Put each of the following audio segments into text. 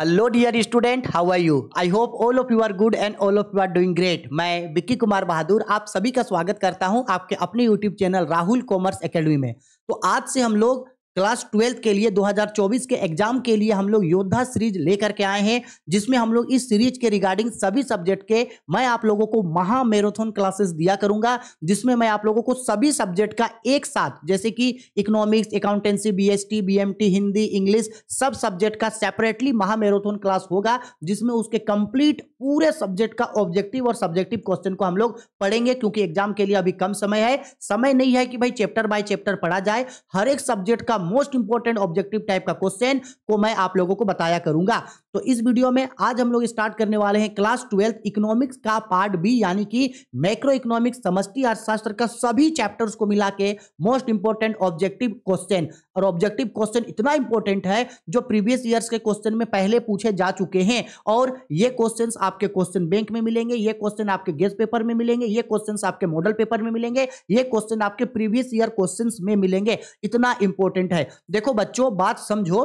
Hello dear student how are you I hope all of you are good and all of you are doing great मैं विक्की कुमार बहादुर आप सभी का स्वागत करता हूं आपके अपने YouTube channel Rahul commerce academy में तो आज से हम लोग क्लास ट्वेल्थ के लिए 2024 के एग्जाम के लिए हम लोग योद्धा सीरीज लेकर के आए हैं जिसमें हम लोग इस सीरीज के रिगार्डिंग सभी सब्जेक्ट के मैं आप लोगों को महा मैराथन क्लासेस दिया करूंगा जिसमें मैं आप लोगों को सभी सब्जेक्ट का एक साथ जैसे कि economics accountancy BST BMT Hindi English सब सब्जेक्ट का सेपरेटली महा मैराथन क्लास होगा जिसमें उसके कंप्लीट पूरे सब्जेक्ट का ऑब्जेक्टिव और सब्जेक्टिव क्वेश्चन को हम लोग पढ़ेंगे क्योंकि एग्जाम के लिए अभी कम समय है समय नहीं है कि भाई चैप्टर बाय चैप्टर पढ़ा जाए हर एक सब्जेक्ट का मोस्ट इंपॉर्टेंट ऑब्जेक्टिव टाइप का क्वेश्चन को मैं आप लोगों को बताया करूंगा तो इस वीडियो में आज हम लोग स्टार्ट करने वाले हैं क्लास ट्वेल्थ इकोनॉमिक्स का पार्ट बी यानी कि मैक्रो इकोनॉमिक्स समष्टि अर्थशास्त्र का सभी चैप्टर्स को मिला के मोस्ट इंपॉर्टेंट ऑब्जेक्टिव क्वेश्चन और ऑब्जेक्टिव क्वेश्चन इतना इंपॉर्टेंट है जो प्रीवियस ईयर्स के क्वेश्चन में पहले पूछे जा चुके हैं और ये क्वेश्चन आपके क्वेश्चन बैंक में मिलेंगे ये क्वेश्चन आपके गेस्ट पेपर में मिलेंगे ये क्वेश्चन आपके मॉडल पेपर में मिलेंगे ये क्वेश्चन आपके प्रीवियस ईयर क्वेश्चन में मिलेंगे इतना इंपॉर्टेंट है देखो बच्चों बात समझो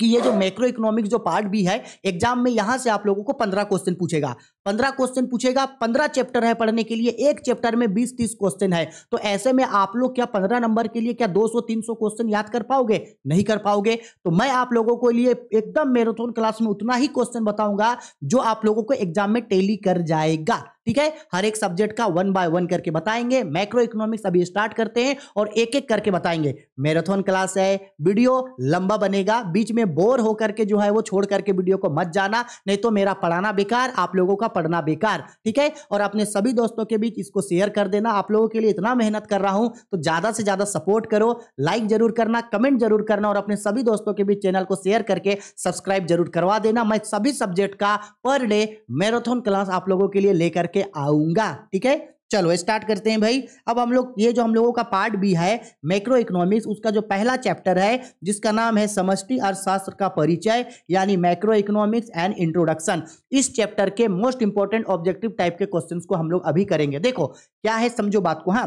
कि ये जो मैक्रो इकोनॉमिक जो पार्ट भी है एग्जाम में यहां से आप लोगों को पंद्रह क्वेश्चन पूछेगा पंद्रह क्वेश्चन पूछेगा पंद्रह चैप्टर है पढ़ने के लिए एक चैप्टर में बीस तीस क्वेश्चन है तो ऐसे में आप लोग क्या पंद्रह नंबर के लिए क्या दो सौ तीन सौ क्वेश्चन याद कर पाओगे नहीं कर पाओगे तो मैं आप लोगों को लिए एकदम मैराथन क्लास में उतना ही क्वेश्चन बताऊंगा जो आप लोगों को एग्जाम में टेली कर जाएगा ठीक है हर एक सब्जेक्ट का वन बाय वन करके बताएंगे मैक्रो इकोनॉमिक्स अभी स्टार्ट करते हैं और एक एक करके बताएंगे मैराथन क्लास है वीडियो लंबा बनेगा बीच में बोर होकर के जो है वो छोड़ करके वीडियो को मत जाना नहीं तो मेरा पढ़ाना बेकार आप लोगों का पढ़ना बेकार ठीक है और अपने सभी दोस्तों के बीच इसको शेयर कर देना आप लोगों के लिए इतना मेहनत कर रहा हूं तो ज्यादा से ज्यादा सपोर्ट करो लाइक जरूर करना कमेंट जरूर करना और अपने सभी दोस्तों के बीच चैनल को शेयर करके सब्सक्राइब जरूर करवा देना मैं सभी सब्जेक्ट का पर डे मैराथन क्लास आप लोगों के लिए लेकर करके आऊंगा ठीक है चलो स्टार्ट करते हैं भाई अब हम लोग ये जो हम लोगों का पार्ट भी है मैक्रो इकोनॉमिक्स उसका जो पहला चैप्टर है जिसका नाम है समष्टि अर्थशास्त्र का परिचय यानी मैक्रो इकोनॉमिक्स एंड इंट्रोडक्शन इस चैप्टर के मोस्ट इंपॉर्टेंट ऑब्जेक्टिव टाइप के क्वेश्चंस को हम लोग अभी करेंगे देखो क्या है समझो बात को हाँ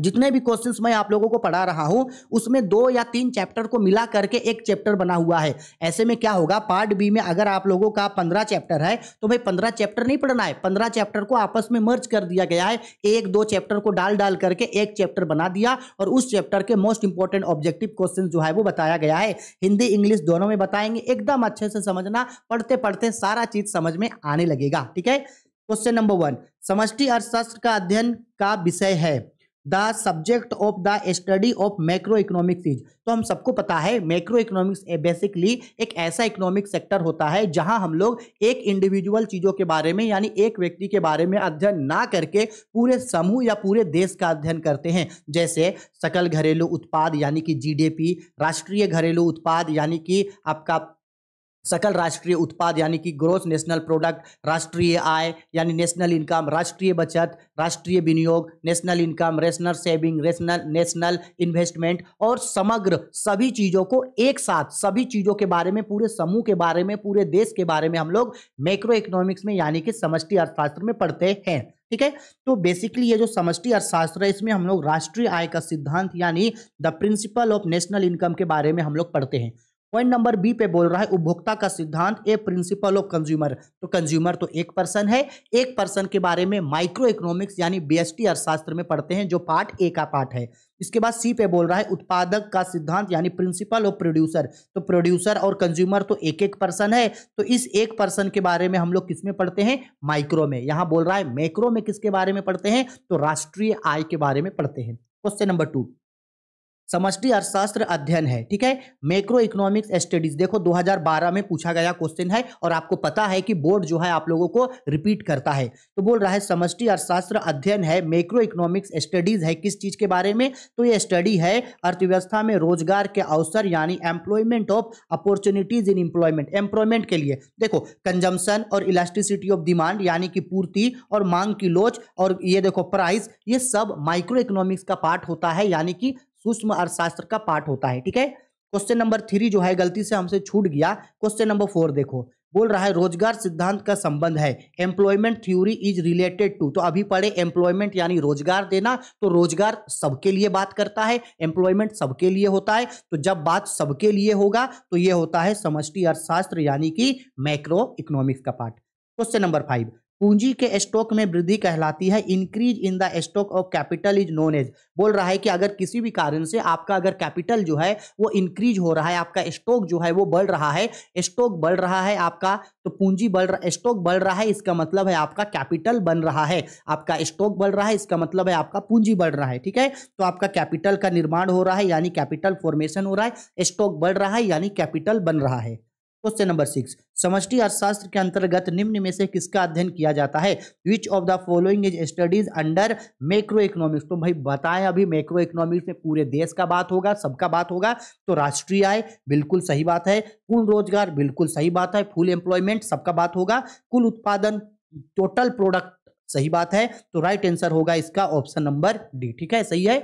जितने भी क्वेश्चंस मैं आप लोगों को पढ़ा रहा हूं उसमें दो या तीन चैप्टर को मिला करके एक चैप्टर बना हुआ है ऐसे में क्या होगा पार्ट बी में अगर आप लोगों का पंद्रह चैप्टर है तो भाई पंद्रह चैप्टर नहीं पढ़ना है पंद्रह चैप्टर को आपस में मर्ज कर दिया गया है एक दो चैप्टर को डाल डाल करके एक चैप्टर बना दिया और उस चैप्टर के मोस्ट इंपॉर्टेंट ऑब्जेक्टिव क्वेश्चन जो है वो बताया गया है हिंदी इंग्लिश दोनों में बताएंगे एकदम अच्छे से समझना पढ़ते पढ़ते सारा चीज समझ में आने लगेगा ठीक है क्वेश्चन नंबर वन समष्टि अर्थशास्त्र का अध्ययन का विषय है the subject of the study of macro economics is तो हम सबको पता है मैक्रो इकोनॉमिक्स बेसिकली एक ऐसा इकोनॉमिक सेक्टर होता है जहां हम लोग एक इंडिविजुअल चीज़ों के बारे में यानी एक व्यक्ति के बारे में अध्ययन ना करके पूरे समूह या पूरे देश का अध्ययन करते हैं जैसे सकल घरेलू उत्पाद यानी कि जीडीपी राष्ट्रीय घरेलू उत्पाद यानी कि आपका सकल राष्ट्रीय उत्पाद यानी कि ग्रोथ नेशनल प्रोडक्ट राष्ट्रीय आय यानी नेशनल इनकम राष्ट्रीय बचत राष्ट्रीय विनियोग national income rational saving rational national investment और समग्र सभी चीज़ों को एक साथ सभी चीज़ों के बारे में पूरे समूह के बारे में पूरे देश के बारे में हम लोग मैक्रो इकोनॉमिक्स में यानी कि समष्टि अर्थशास्त्र में पढ़ते हैं ठीक है तो बेसिकली ये जो समष्टि अर्थशास्त्र है इसमें हम लोग राष्ट्रीय आय का सिद्धांत यानी the principle of national income के बारे में हम लोग पढ़ते हैं पॉइंट नंबर बी पे बोल रहा है उपभोक्ता का सिद्धांत ए प्रिंसिपल ऑफ कंज्यूमर तो कंज्यूमर तो एक पर्सन है एक पर्सन के बारे में माइक्रो इकोनॉमिक्स यानी बीएसटी अर्थशास्त्र में पढ़ते हैं जो पार्ट ए का पार्ट है इसके बाद सी पे बोल रहा है उत्पादक का सिद्धांत यानी प्रिंसिपल ऑफ प्रोड्यूसर तो प्रोड्यूसर और कंज्यूमर तो एक एक पर्सन है तो इस एक पर्सन के बारे में हम लोग किस में पढ़ते हैं माइक्रो में यहाँ बोल रहा है मैक्रो में किसके बारे में पढ़ते हैं तो राष्ट्रीय आय के बारे में पढ़ते हैं क्वेश्चन नंबर टू समष्टि अर्थशास्त्र अध्ययन है ठीक है मैक्रो इकोनॉमिक्स स्टडीज देखो 2012 में पूछा गया क्वेश्चन है और आपको पता है कि बोर्ड जो है आप लोगों को रिपीट करता है तो बोल रहा है समष्टि अर्थशास्त्र अध्ययन है मैक्रो इकोनॉमिक्स स्टडीज है किस चीज के बारे में तो ये स्टडी है अर्थव्यवस्था में रोजगार के अवसर यानी employment of opportunities in employment employment के लिए देखो कंजम्पन और इलास्टिसिटी ऑफ डिमांड यानी कि पूर्ति और मांग की लोच और ये देखो प्राइस ये सब माइक्रो इकोनॉमिक्स का पार्ट होता है यानी कि सूक्ष्म अर्थशास्त्र का पार्ट होता है ठीक है क्वेश्चन नंबर थ्री जो है गलती से हमसे छूट गया क्वेश्चन नंबर फोर देखो बोल रहा है रोजगार सिद्धांत का संबंध है employment theory is related to तो अभी पढ़े एम्प्लॉयमेंट यानी रोजगार देना तो रोजगार सबके लिए बात करता है एम्प्लॉयमेंट सबके लिए होता है तो जब बात सबके लिए होगा तो ये होता है समष्टि अर्थशास्त्र यानी कि मैक्रो इकोनॉमिक्स का पार्ट क्वेश्चन नंबर फाइव पूंजी के स्टॉक में वृद्धि कहलाती है increase in the stock of capital is known as बोल रहा है कि अगर किसी भी कारण से आपका अगर कैपिटल जो है वो इंक्रीज हो रहा है आपका स्टॉक जो है वो बढ़ रहा है स्टॉक बढ़ रहा है आपका तो पूंजी बढ़ रहा स्टॉक बढ़ रहा है इसका मतलब है आपका कैपिटल बन रहा है आपका स्टॉक बढ़ रहा है इसका मतलब है आपका पूंजी बढ़ रहा है ठीक है तो आपका कैपिटल का निर्माण हो रहा है यानी कैपिटल फॉर्मेशन हो रहा है स्टॉक बढ़ रहा है यानी कैपिटल बन रहा है क्वेश्चन नंबर सिक्स समष्टि अर्थशास्त्र के अंतर्गत निम्न में से किसका अध्ययन किया जाता है which of the following is studies under macro economics तो भाई बताएं अभी मैक्रो इकोनॉमिक्स में पूरे देश का बात होगा सबका बात होगा तो राष्ट्रीय आय बिल्कुल सही बात है पूर्ण रोजगार बिल्कुल सही बात है फुल एम्प्लॉयमेंट सबका बात होगा कुल उत्पादन टोटल प्रोडक्ट सही बात है तो राइट आंसर होगा इसका ऑप्शन नंबर डी ठीक है सही है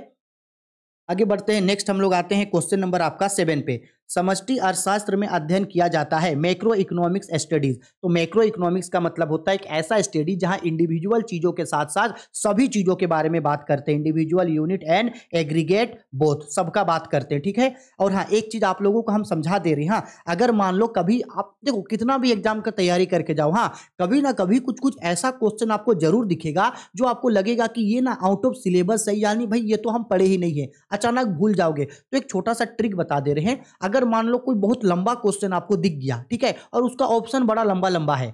आगे बढ़ते हैं नेक्स्ट हम लोग आते हैं क्वेश्चन नंबर आपका सेवन पे समष्टि अर्थशास्त्र में अध्ययन किया जाता है मैक्रो इकोनॉमिक्स स्टडीज तो मैक्रो इकोनॉमिक्स का मतलब होता है एक ऐसा स्टडी जहां इंडिविजुअल चीजों के साथ साथ सभी चीजों के बारे में बात करते हैं individual unit and aggregate both सबका बात करते हैं ठीक है और हाँ एक चीज आप लोगों को हम समझा दे रहे हैं हाँ अगर मान लो कभी आप देखो कितना भी एग्जाम का तैयारी करके जाओ हाँ कभी ना कभी कुछ कुछ ऐसा क्वेश्चन आपको जरूर दिखेगा जो आपको लगेगा कि ये ना आउट ऑफ सिलेबस है यानी भाई ये तो हम पढ़े ही नहीं है अचानक भूल जाओगे तो एक छोटा सा ट्रिक बता दे रहे हैं अगर अगर मान लो कोई बहुत लंबा क्वेश्चन आपको दिख गया ठीक है और उसका ऑप्शन बड़ा लंबा लंबा है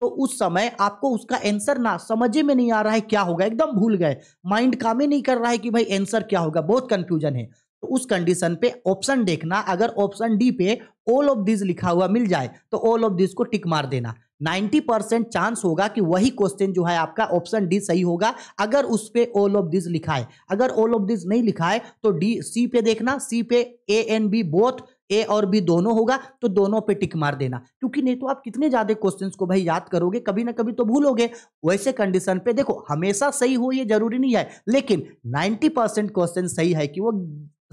तो उस समय आपको उसका आंसर ना समझे में नहीं आ रहा है क्या होगा एकदम भूल गए माइंड काम ही नहीं कर रहा है कि भाई आंसर क्या होगा बहुत कंफ्यूजन है तो उस कंडीशन पे ऑप्शन देखना अगर ऑप्शन डी पे ऑल ऑफ दिस लिखा हुआ मिल जाए तो ऑल ऑफ दिस को टिक मार देना 90 परसेंट चांस होगा कि वही क्वेश्चन जो है आपका ऑप्शन डी सही होगा अगर उस पर ऑल ऑफ दिस लिखा है अगर ऑल ऑफ दिस नहीं लिखा है तो डी सी पे देखना सी पे A and B both A और बी दोनों होगा तो दोनों पे टिक मार देना क्योंकि नहीं तो आप कितने ज़्यादा क्वेश्चंस को भाई याद करोगे कभी ना कभी तो भूलोगे वैसे कंडीशन पे देखो हमेशा सही हो ये जरूरी नहीं है लेकिन 90 परसेंट क्वेश्चन सही है कि वो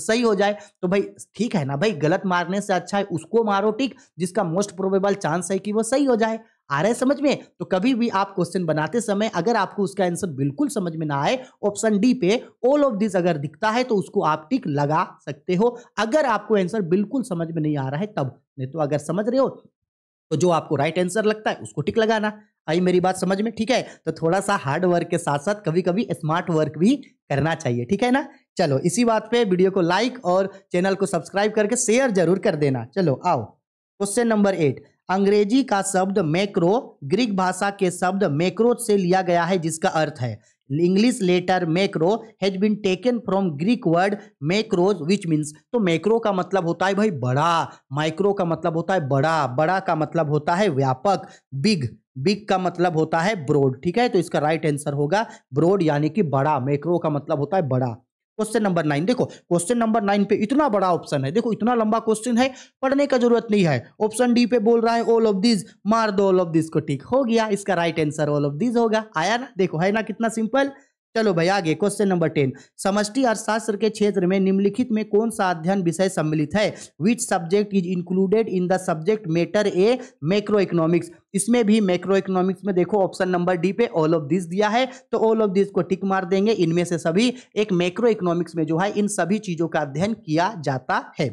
सही हो जाए तो भाई ठीक है ना भाई गलत मारने से अच्छा है उसको मारो टिक जिसका मोस्ट प्रोबेबल चांस है कि वो सही हो जाए आ रहा है समझ में तो कभी भी आप क्वेश्चन बनाते समय अगर आपको उसका आंसर बिल्कुल समझ में ना आए ऑप्शन डी पे ऑल ऑफ दिस अगर दिखता है तो उसको आप टिक लगा सकते हो अगर आपको आंसर बिल्कुल समझ में नहीं आ रहा है तब नहीं तो अगर समझ रहे हो तो जो आपको राइट आंसर लगता है उसको टिक लगाना आई मेरी बात समझ में ठीक है तो थोड़ा सा हार्ड वर्क के साथ साथ कभी कभी स्मार्ट वर्क भी करना चाहिए ठीक है ना चलो इसी बात पे वीडियो को लाइक और चैनल को सब्सक्राइब करके शेयर जरूर कर देना चलो आओ क्वेश्चन नंबर एट अंग्रेजी का शब्द मैक्रो ग्रीक भाषा के शब्द मैक्रो से लिया गया है जिसका अर्थ है English letter macro has been taken from Greek word macros which means तो मैक्रो का मतलब होता है भाई बड़ा माइक्रो का मतलब होता है बड़ा बड़ा का मतलब होता है व्यापक बिग बिग का मतलब होता है ब्रोड ठीक है तो इसका राइट आंसर होगा ब्रोड यानी कि बड़ा मैक्रो का मतलब होता है बड़ा क्वेश्चन नंबर नाइन देखो क्वेश्चन नंबर नाइन पे इतना बड़ा ऑप्शन है देखो इतना लंबा क्वेश्चन है पढ़ने का जरूरत नहीं है ऑप्शन डी पे बोल रहा है ऑल ऑफ दिस मार दो ऑल ऑफ दिस को ठीक हो गया इसका right answer all of this होगा आया ना देखो है ना कितना सिंपल चलो भाई आगे क्वेश्चन नंबर टेन समष्टि अर्थशास्त्र के क्षेत्र में निम्नलिखित में कौन सा अध्ययन विषय सम्मिलित है which subject is included in the subject matter a macro economics इसमें भी मैक्रो इकोनॉमिक्स में देखो ऑप्शन नंबर डी पे ऑल ऑफ दिस दिया है तो ऑल ऑफ दिस को टिक मार देंगे इनमें से सभी एक मैक्रो इकोनॉमिक्स में जो है इन सभी चीजों का अध्ययन किया जाता है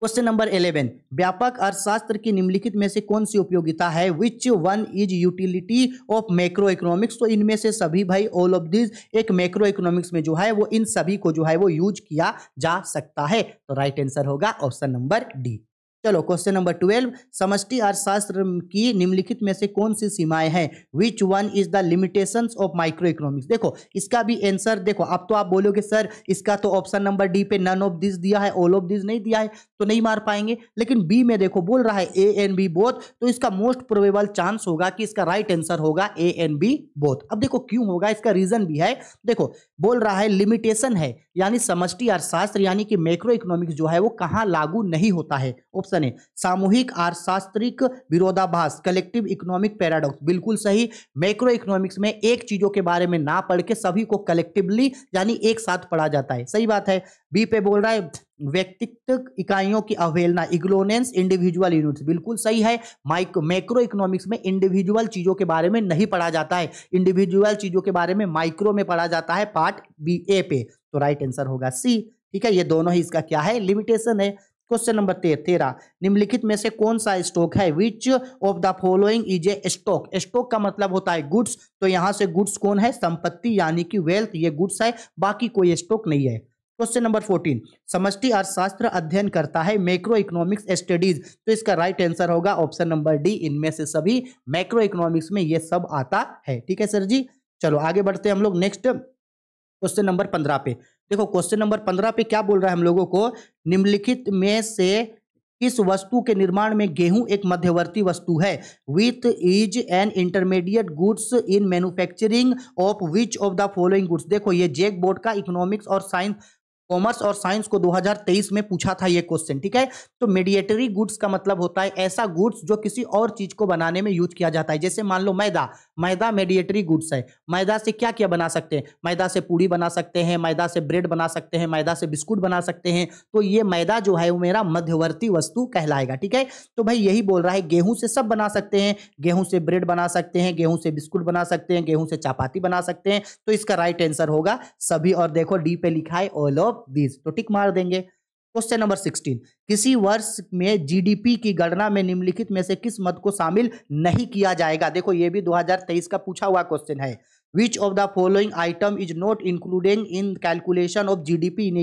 क्वेश्चन नंबर इलेवन व्यापक अर्थशास्त्र की निम्नलिखित में से कौन सी उपयोगिता है which one is utility of macro economics तो इनमें से सभी भाई ऑल ऑफ दिस एक मैक्रो इकोनॉमिक्स में जो है वो इन सभी को जो है वो यूज किया जा सकता है तो राइट आंसर होगा ऑप्शन नंबर डी चलो क्वेश्चन नंबर ट्वेल्व समष्टि अर्थशास्त्र की निम्नलिखित में से कौन सी सीमाएं हैं which one is the limitation of micro economics देखो इसका भी आंसर देखो अब तो आप बोलोगे सर इसका तो ऑप्शन नंबर डी पे नन ऑफ दिस दिया है ऑल ऑफ दिस नहीं दिया है तो नहीं मार पाएंगे लेकिन बी में देखो बोल रहा है ए एन बी बोथ तो इसका मोस्ट प्रोबेबल चांस होगा कि इसका राइट right आंसर होगा ए एन बी बोथ अब देखो क्यों होगा इसका रीजन भी है देखो बोल रहा है लिमिटेशन है यानी समष्टि अर्थशास्त्र यानी कि मैक्रो इकोनॉमिक्स जो है वो कहाँ लागू नहीं होता है ऑप्शन है सामूहिक अर्थशास्त्रिक विरोधाभास कलेक्टिव इकोनॉमिक पैराडॉक्स बिल्कुल सही मैक्रो इकोनॉमिक्स में एक चीजों के बारे में ना पढ़ के सभी को कलेक्टिवली यानी एक साथ पढ़ा जाता है सही बात है बी पे बोल रहा है व्यक्तित्व इकाइयों की अवहेलना इग्लोनेंस इंडिविजुअल यूनिट्स बिल्कुल सही है माइक्रो मैक्रो इकोनॉमिक्स में इंडिविजुअल चीज़ों के बारे में नहीं पढ़ा जाता है इंडिविजुअल चीज़ों के बारे में माइक्रो में पढ़ा जाता है पार्ट बी ए पे तो राइट आंसर होगा सी ठीक है ये दोनों ही इसका क्या है लिमिटेशन है क्वेश्चन नंबर तेरह निम्नलिखित में से कौन सा स्टॉक है which of the following is a stock stock का मतलब होता है गुड्स तो यहाँ से गुड्स कौन है संपत्ति यानी कि वेल्थ ये गुड्स है बाकी कोई स्टॉक नहीं है क्वेश्चन नंबर फोर्टीन समष्टि अर्थशास्त्र अध्ययन करता है मैक्रो इकोनॉमिक्स स्टडीज तो इसका राइट आंसर होगा ऑप्शन नंबर डी इनमें से सभी मैक्रो इकोनॉमिक्स में ये सब आता है ठीक है सर जी चलो आगे बढ़ते हैं हम लोग नेक्स्ट क्वेश्चन नंबर पंद्रह पे देखो क्वेश्चन नंबर पंद्रह पे क्या बोल रहा है हम लोगों को निम्नलिखित में से किस वस्तु के निर्माण में गेहूं एक मध्यवर्ती वस्तु है with is an intermediate goods in manufacturing of which of the following goods देखो ये जेक बोर्ड का इकोनॉमिक्स और साइंस कॉमर्स और साइंस को 2023 में पूछा था ये क्वेश्चन ठीक है तो मेडिएटरी गुड्स का मतलब होता है ऐसा गुड्स जो किसी और चीज को बनाने में यूज किया जाता है जैसे मान लो मैदा मैदा मेडिएटरी गुड्स है मैदा से क्या क्या बना सकते हैं मैदा से पूड़ी बना सकते हैं मैदा से ब्रेड बना सकते हैं मैदा से बिस्कुट बना सकते हैं तो ये मैदा जो है वो मेरा मध्यवर्ती वस्तु कहलाएगा ठीक है तो भाई यही बोल रहा है गेहूं से सब बना सकते हैं गेहूं से ब्रेड बना सकते हैं गेहूं से बिस्कुट बना सकते हैं गेहूं से चापाती बना सकते हैं तो इसका राइट आंसर होगा सभी और देखो डी पे लिखा है ऑल ऑफ दीज तो टिक मार देंगे क्वेश्चन नंबर सिक्सटीन किसी वर्ष में जीडीपी की गणना में निम्नलिखित में से किस मत को शामिल नहीं किया जाएगा देखो ये भी 2023 का पूछा हुआ क्वेश्चन है of which of the following item is not including in calculation of gdp in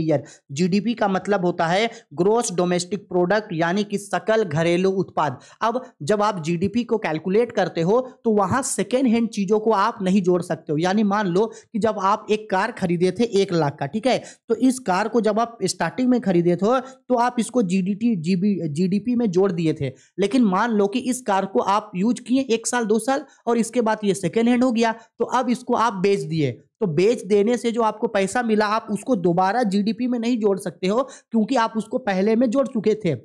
G D P का मतलब होता है ग्रोस डोमेस्टिक प्रोडक्ट यानी कि सकल घरेलू उत्पाद अब जब आप जी डी पी को कैलकुलेट करते हो तो वहां सेकेंड हैंड चीजों को आप नहीं जोड़ सकते हो यानी मान लो कि जब आप एक कार खरीदे थे एक लाख का ठीक है तो इस कार को जब आप स्टार्टिंग में खरीदे थे तो आप इसको G G D T G D P में जोड़ दिए थे लेकिन मान लो कि इस कार को आप यूज किए एक साल दो साल और इसके बाद ये सेकेंड हैंड हो गया तो अब इसको आप बेच दिए तो बेच देने से जो आपको पैसा मिला आप उसको दोबारा जीडीपी में नहीं जोड़ सकते हो क्योंकि आप उसको पहले में जोड़ चुके थे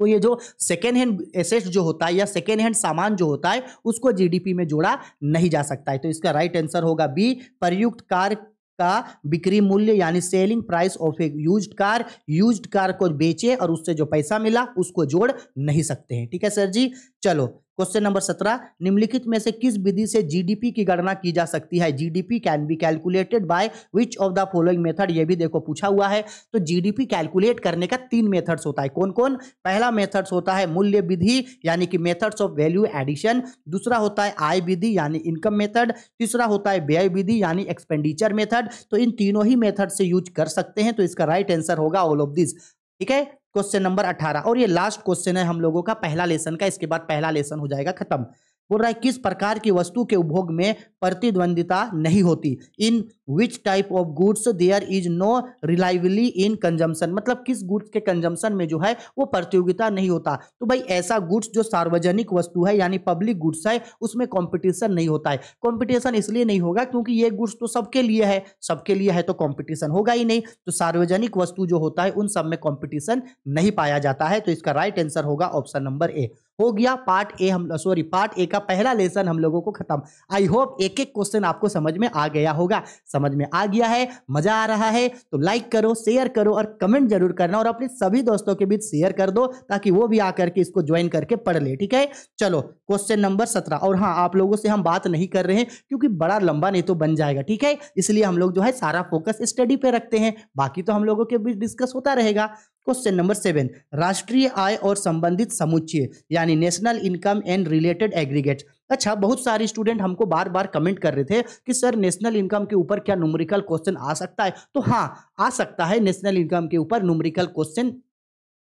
तो ये जो सेकेंड हैंड एसेट जो होता है या सेकेंड हैंड सामान जो होता है उसको जीडीपी में जोड़ा नहीं जा सकता है तो इसका राइट आंसर होगा बी प्रयुक्त कार का बिक्री मूल्य यानी selling price of a used car used car को बेचे और उससे जो पैसा मिला उसको जोड़ नहीं सकते हैं ठीक है सर जी चलो क्वेश्चन नंबर सत्रह निम्नलिखित में से किस विधि से जीडीपी की गणना की जा सकती है GDP can be calculated by which of the following method ये भी देखो पूछा हुआ है तो जीडीपी कैलकुलेट करने का तीन मेथड्स होता है कौन कौन पहला मेथड्स होता है मूल्य विधि यानी कि मेथड्स ऑफ वैल्यू एडिशन दूसरा होता है आय विधि यानी इनकम मेथड तीसरा होता है व्यय विधि यानी एक्सपेंडिचर मेथड तो इन तीनों ही मेथड से यूज कर सकते हैं तो इसका राइट आंसर होगा ऑल ऑफ दिस ठीक है क्वेश्चन नंबर अठारह और ये लास्ट क्वेश्चन है हम लोगों का पहला लेसन का इसके बाद पहला लेसन हो जाएगा खत्म बोल रहा है किस प्रकार की वस्तु के उपभोग में प्रतिद्वंदिता नहीं होती in which type of goods there is no reliably in consumption मतलब किस गुड्स के कंजम्पशन में जो है वो प्रतियोगिता नहीं होता तो भाई ऐसा गुड्स जो सार्वजनिक वस्तु है यानी पब्लिक गुड्स है उसमें कॉम्पिटिशन नहीं होता है कॉम्पिटिशन इसलिए नहीं होगा क्योंकि ये गुड्स तो सबके लिए है सबके लिए है तो कॉम्पिटिशन होगा ही नहीं तो सार्वजनिक वस्तु जो होता है उन सब में कॉम्पिटिशन नहीं पाया जाता है तो इसका राइट आंसर होगा ऑप्शन नंबर ए हो गया पार्ट ए हम सॉरी पार्ट ए का पहला लेसन हम लोगों को खत्म आई होप एक एक क्वेश्चन आपको समझ में आ गया होगा समझ में आ गया है मजा आ रहा है तो लाइक करो शेयर करो और कमेंट जरूर करना और अपने सभी दोस्तों के बीच शेयर कर दो ताकि वो भी आकर के इसको ज्वाइन करके पढ़ ले ठीक है चलो क्वेश्चन नंबर सत्रह और हाँ आप लोगों से हम बात नहीं कर रहे हैं क्योंकि बड़ा लंबा नहीं तो बन जाएगा ठीक है इसलिए हम लोग जो है सारा फोकस स्टडी पे रखते हैं बाकी तो हम लोगों के बीच डिस्कस होता रहेगा क्वेश्चन नंबर सेवन राष्ट्रीय आय और संबंधित समुच्चय यानी national income and related aggregate अच्छा बहुत सारे स्टूडेंट हमको बार बार कमेंट कर रहे थे कि सर नेशनल इनकम के ऊपर क्या नुमरिकल क्वेश्चन आ सकता है तो हाँ आ सकता है नेशनल इनकम के ऊपर नुमरिकल क्वेश्चन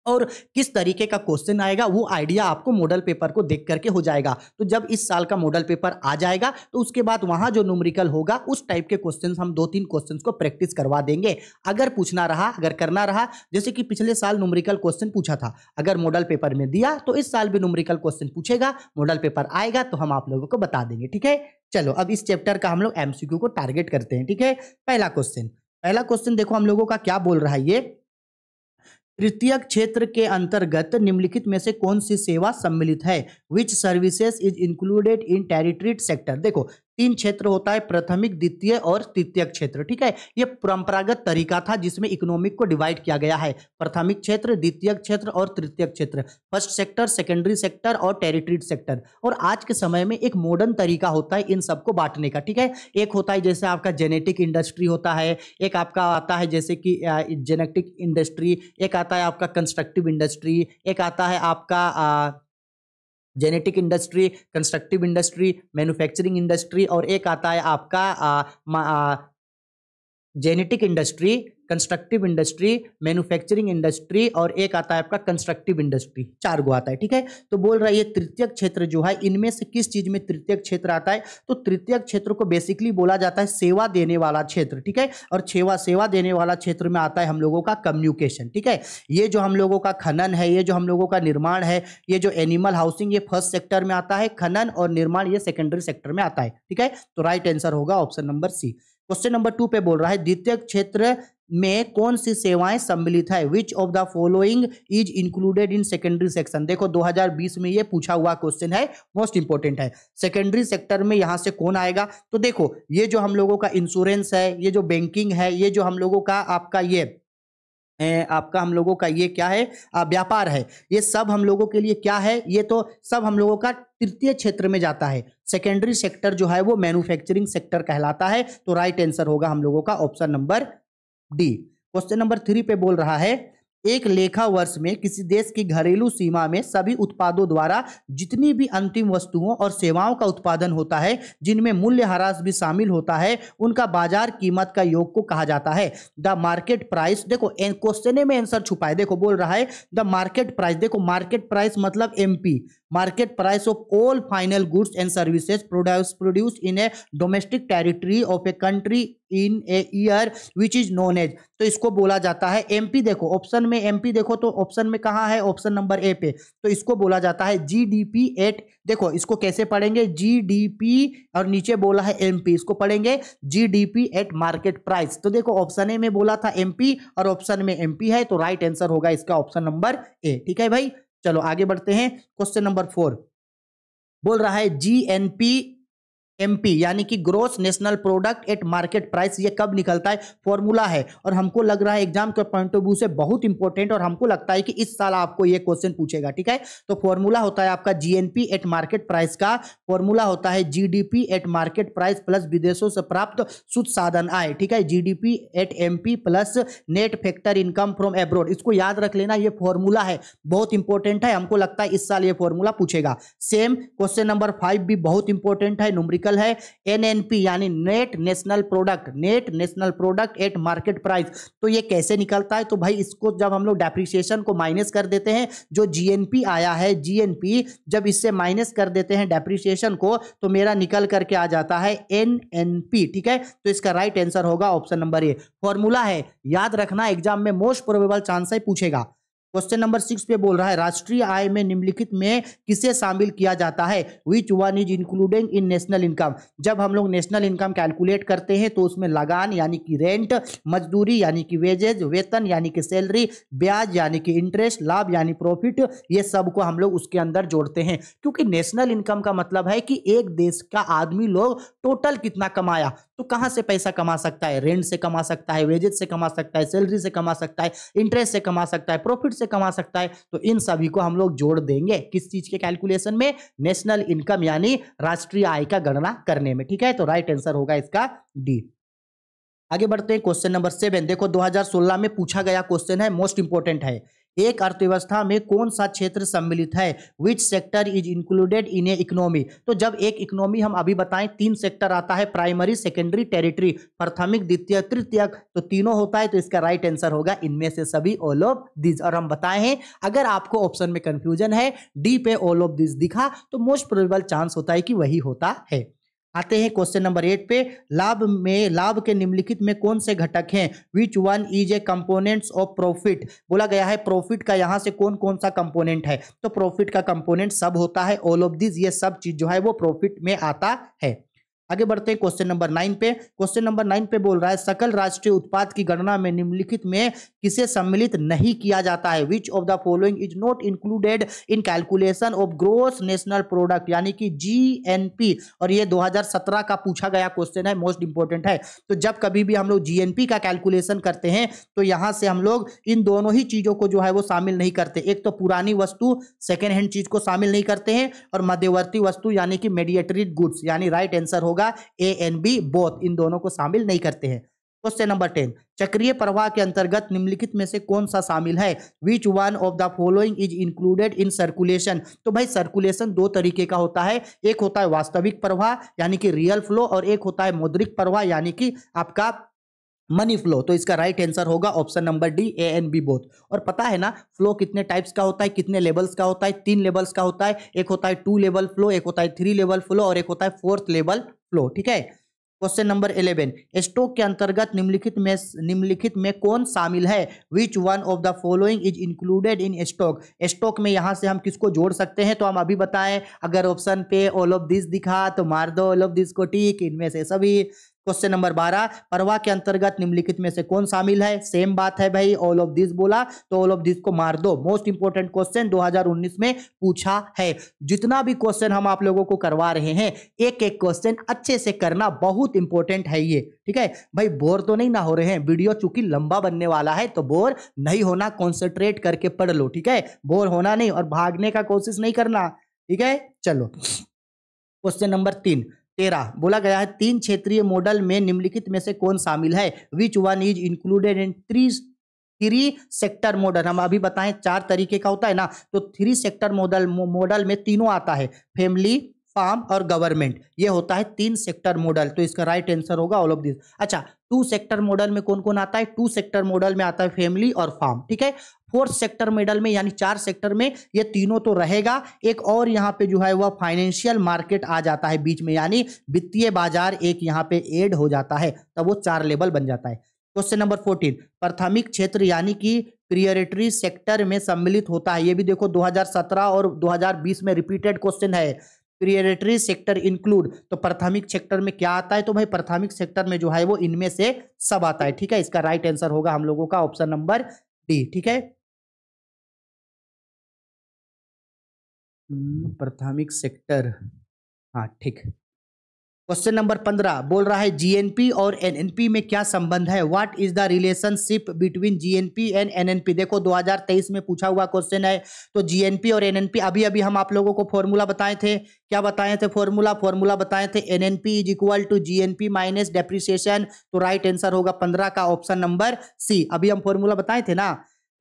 और किस तरीके का क्वेश्चन आएगा वो आइडिया आपको मॉडल पेपर को देख करके हो जाएगा तो जब इस साल का मॉडल पेपर आ जाएगा तो उसके बाद वहाँ जो न्यूमरिकल होगा उस टाइप के क्वेश्चन हम दो तीन क्वेश्चन को प्रैक्टिस करवा देंगे अगर पूछना रहा अगर करना रहा जैसे कि पिछले साल न्यूमरिकल क्वेश्चन पूछा था अगर मॉडल पेपर में दिया तो इस साल भी न्यूमरिकल क्वेश्चन पूछेगा मॉडल पेपर आएगा तो हम आप लोगों को बता देंगे ठीक है चलो अब इस चैप्टर का हम लोग एमसीक्यू को टारगेट करते हैं ठीक है पहला क्वेश्चन पहला क्वेश्चन देखो हम लोगों का क्या बोल रहा है ये तृतीय क्षेत्र के अंतर्गत निम्नलिखित में से कौन सी सेवा सम्मिलित है which services is included in territory sector देखो तीन क्षेत्र होता है प्राथमिक द्वितीय और तृतीय क्षेत्र ठीक है ये परंपरागत तरीका था जिसमें इकोनॉमिक को डिवाइड किया गया है प्राथमिक क्षेत्र द्वितीय क्षेत्र और तृतीय क्षेत्र फर्स्ट सेक्टर सेकेंडरी सेक्टर और टेरिटरी सेक्टर और आज के समय में एक मॉडर्न तरीका होता है इन सबको बांटने का ठीक है एक होता है जैसे आपका जेनेटिक इंडस्ट्री होता है एक आपका आता है जैसे कि जेनेटिक इंडस्ट्री एक आता है आपका कंस्ट्रक्टिव इंडस्ट्री एक आता है आपका genetic industry constructive industry manufacturing industry और एक आता है आपका genetic industry constructive industry manufacturing industry और एक आता है आपका कंस्ट्रक्टिव इंडस्ट्री चार गो आता है ठीक है तो बोल रहा है ये तृतीय क्षेत्र जो है इनमें से किस चीज में तृतीय क्षेत्र आता है तो तृतीय क्षेत्र को बेसिकली बोला जाता है सेवा देने वाला क्षेत्र ठीक है और छेवा सेवा देने वाला क्षेत्र में आता है हम लोगों का कम्युनिकेशन ठीक है ये जो हम लोगों का खनन है ये जो हम लोगों का निर्माण है ये जो एनिमल हाउसिंग ये फर्स्ट सेक्टर में आता है खनन और निर्माण ये सेकेंडरी सेक्टर में आता है ठीक है तो राइट आंसर होगा option number C question number two पे बोल रहा है द्वितीय क्षेत्र में कौन सी सेवाएं सम्मिलित है which of the following is included in secondary section देखो 2020 में ये पूछा हुआ क्वेश्चन है मोस्ट इंपॉर्टेंट है सेकेंडरी सेक्टर में यहाँ से कौन आएगा तो देखो ये जो हम लोगों का इंश्योरेंस है ये जो बैंकिंग है ये जो हम लोगों का आपका ये आपका हम लोगों का ये क्या है व्यापार है ये सब हम लोगों के लिए क्या है ये तो सब हम लोगों का तृतीय क्षेत्र में जाता है सेकेंडरी सेक्टर जो है वो मैन्युफैक्चरिंग सेक्टर कहलाता है तो राइट आंसर होगा हम लोगों का option number D question number three पे बोल रहा है एक लेखा वर्ष में किसी देश की घरेलू सीमा में सभी उत्पादों द्वारा जितनी भी अंतिम वस्तुओं और सेवाओं का उत्पादन होता है जिनमें मूल्य ह्रास भी शामिल होता है उनका बाजार कीमत का योग को कहा जाता है द मार्केट प्राइस देखो क्वेश्चन में आंसर छुपा है देखो बोल रहा है द मार्केट प्राइस देखो मार्केट प्राइस मतलब M market price of all final goods and services produce produce in a domestic territory of a country in a year which is known as तो इसको बोला जाता है एमपी देखो option में MP देखो तो ऑप्शन में कहाँ है ऑप्शन नंबर ए पे तो इसको बोला जाता है जी डी पी एट देखो इसको कैसे पढ़ेंगे जी डी पी और नीचे बोला है एमपी इसको पढ़ेंगे G D P at market price तो देखो ऑप्शन ए में बोला था एमपी और ऑप्शन में एमपी है तो राइट आंसर होगा इसका ऑप्शन नंबर ए ठीक है भाई चलो आगे बढ़ते हैं क्वेश्चन नंबर फोर बोल रहा है जी एन पी एमपी यानी कि gross national product at market price ये कब निकलता है फॉर्मूला है और हमको लग रहा है एग्जाम के पॉइंट ऑफ व्यू से बहुत इंपॉर्टेंट और हमको लगता है कि इस साल आपको ये क्वेश्चन पूछेगा ठीक है तो फॉर्मूला होता है आपका जीएनपी एट मार्केट प्राइस का फॉर्मूला होता है GDP at market price plus विदेशों से प्राप्त शुद्ध साधन आय ठीक है G at M plus net factor income from abroad इसको याद रख लेना ये फॉर्मूला है बहुत इंपॉर्टेंट है हमको लगता है इस साल ये फॉर्मूला पूछेगा सेम क्वेश्चन नंबर फाइव भी बहुत इंपॉर्टेंट है नुमरी आर्टिकल है एनएनपी यानी net national product net national product at market price तो ये कैसे निकलता है तो भाई इसको जब हम लोग डेप्रिसिएशन को माइनस कर देते हैं जो जीएनपी आया है जीएनपी जब इससे माइनस कर देते हैं डेप्रिसिएशन को तो मेरा निकल करके आ जाता है एनएनपी ठीक है तो इसका राइट आंसर होगा ऑप्शन नंबर ए फॉर्मूला है याद रखना एग्जाम में मोस्ट प्रोबेबल चांस है पूछेगा क्वेश्चन नंबर सिक्स पे बोल रहा है राष्ट्रीय आय में निम्नलिखित में किसे शामिल किया जाता है which one is including in national income जब हम लोग नेशनल इनकम कैलकुलेट करते हैं तो उसमें लगान यानी कि रेंट मजदूरी यानी कि वेजेज वेतन यानी कि सैलरी ब्याज यानी कि इंटरेस्ट लाभ यानी प्रॉफिट ये सब को हम लोग उसके अंदर जोड़ते हैं क्योंकि नेशनल इनकम का मतलब है कि एक देश का आदमी लोग टोटल कितना कमाया तो कहाँ से पैसा कमा सकता है रेंट से कमा सकता है वेजेज से कमा सकता है सैलरी से कमा सकता है इंटरेस्ट से कमा सकता है प्रॉफिट से कमा सकता है तो इन सभी को हम लोग जोड़ देंगे किस चीज के कैलकुलेशन में नेशनल इनकम यानी राष्ट्रीय आय का गणना करने में ठीक है तो राइट आंसर होगा इसका डी आगे बढ़ते हैं क्वेश्चन नंबर सेवन देखो 2016 में पूछा गया क्वेश्चन है मोस्ट इंपॉर्टेंट है एक अर्थव्यवस्था में कौन सा क्षेत्र सम्मिलित है which sector is included in a economy तो जब एक इकोनॉमी हम अभी बताएं तीन सेक्टर आता है प्राइमरी सेकेंडरी टेरिटरी प्राथमिक द्वितीय तृतीय तो तीनों होता है तो इसका राइट आंसर होगा इनमें से सभी ऑल ऑफ दिज और हम बताए हैं अगर आपको ऑप्शन में कंफ्यूजन है डी पे ऑल ऑफ दिज दिखा तो मोस्ट प्रोबेबल चांस होता है कि वही होता है आते हैं क्वेश्चन नंबर एट पे लाभ में लाभ के निम्नलिखित में कौन से घटक हैं which one is a components of profit बोला गया है प्रॉफिट का यहाँ से कौन कौन सा कंपोनेंट है तो प्रॉफिट का कंपोनेंट सब होता है ऑल ऑफ दिस ये सब चीज जो है वो प्रॉफिट में आता है आगे बढ़ते हैं क्वेश्चन नंबर नाइन पे क्वेश्चन नंबर नाइन पे बोल रहा है सकल राष्ट्रीय उत्पाद की गणना में निम्नलिखित में किसे सम्मिलित नहीं किया जाता है which of the following is not included in calculation of gross national product यानी कि जीएनपी और ये 2017 का पूछा गया क्वेश्चन है मोस्ट इंपॉर्टेंट है तो जब कभी भी हम लोग जी का कैलकुलेशन करते हैं तो यहाँ से हम लोग इन दोनों ही चीजों को जो है वो शामिल नहीं करते एक तो पुरानी वस्तु सेकेंड हैंड चीज को शामिल नहीं करते हैं और मध्यवर्ती वस्तु यानी कि मेडिएटरी गुड्स यानी राइट आंसर हो होगा ए एंड बी बोथ इन दोनों को शामिल नहीं करते हैं क्वेश्चन नंबर टेन चक्रीय प्रवाह के अंतर्गत निम्नलिखित में से कौन सा शामिल है which one of the following is included in circulation तो भाई सर्कुलेशन दो तरीके का होता है एक होता है वास्तविक प्रवाह यानी कि रियल फ्लो और एक होता है मौद्रिक प्रवाह यानी कि आपका मनी फ्लो तो इसका राइट आंसर होगा option number D A and B both और पता है ना फ्लो कितने टाइप्स का होता है कितने लेवल्स का होता है तीन लेवल्स का होता है एक होता है टू लेवल फ्लो एक होता है थ्री लेवल फ्लो और एक होता है फोर्थ लेवल फ्लो ठीक है क्वेश्चन नंबर इलेवन स्टोक के अंतर्गत निम्नलिखित में निम्नलिखित में कौन शामिल है which one of the following is included in stock stock में यहाँ से हम किसको जोड़ सकते हैं तो हम अभी बताएं अगर ऑप्शन पे ऑल ऑफ दिस दिखा तो मार दो ऑल ऑफ दिस को टिक इनमें से सभी क्वेश्चन नंबर बारह परवा के अंतर्गत निम्नलिखित में से कौन शामिल है सेम बात है भाई ऑल ऑफ दिस बोला तो ऑल ऑफ दिस को मार दो मोस्ट इंपोर्टेंट क्वेश्चन 2019 में पूछा है जितना भी क्वेश्चन हम आप लोगों को करवा रहे हैं एक एक क्वेश्चन अच्छे से करना बहुत इंपॉर्टेंट है ये ठीक है भाई बोर तो नहीं ना हो रहे हैं वीडियो चूंकि लंबा बनने वाला है तो बोर नहीं होना कॉन्सेंट्रेट करके पढ़ लो ठीक है बोर होना नहीं और भागने का कोशिश नहीं करना ठीक है चलो क्वेश्चन नंबर तीन तेरह बोला गया है तीन क्षेत्रीय मॉडल में निम्नलिखित में से कौन शामिल है which one is included in three three sector model हम अभी बताएं चार तरीके का होता है ना तो थ्री सेक्टर मॉडल मॉडल में तीनों आता है फैमिली फार्म और गवर्नमेंट ये होता है तीन सेक्टर मॉडल तो इसका राइट आंसर होगा ऑल ऑफ दिस अच्छा टू सेक्टर मॉडल में कौन कौन आता है टू सेक्टर मॉडल में आता है फैमिली और फार्म ठीक है फोर्थ सेक्टर मेडल में यानी चार सेक्टर में ये तीनों तो रहेगा एक और यहाँ पे जो है वह फाइनेंशियल मार्केट आ जाता है बीच में यानी वित्तीय बाजार एक यहाँ पे एड हो जाता है तब वो चार लेवल बन जाता है क्वेश्चन नंबर फोर्टीन प्राथमिक क्षेत्र यानी कि प्रियोरिटरी सेक्टर में सम्मिलित होता है ये भी देखो 2017 और 2020 में रिपीटेड क्वेश्चन है प्रियोरिटरी सेक्टर इंक्लूड तो प्राथमिक सेक्टर में क्या आता है तो भाई प्राथमिक सेक्टर में जो है वो इनमें से सब आता है ठीक है इसका राइट आंसर होगा हम लोगों का ऑप्शन नंबर डी ठीक है हम्म, प्राथमिक सेक्टर हाँ ठीक क्वेश्चन नंबर पंद्रह बोल रहा है जीएनपी और एनएनपी में क्या संबंध है what is the relationship between GNP and NNP देखो 2023 में पूछा हुआ क्वेश्चन है तो जीएनपी और एनएनपी अभी अभी हम आप लोगों को फॉर्मूला बताए थे क्या बताए थे फॉर्मूला फॉर्मूला बताए थे NNP is equal to GNP minus depreciation तो राइट आंसर होगा पंद्रह का ऑप्शन नंबर सी अभी हम फॉर्मूला बताए थे ना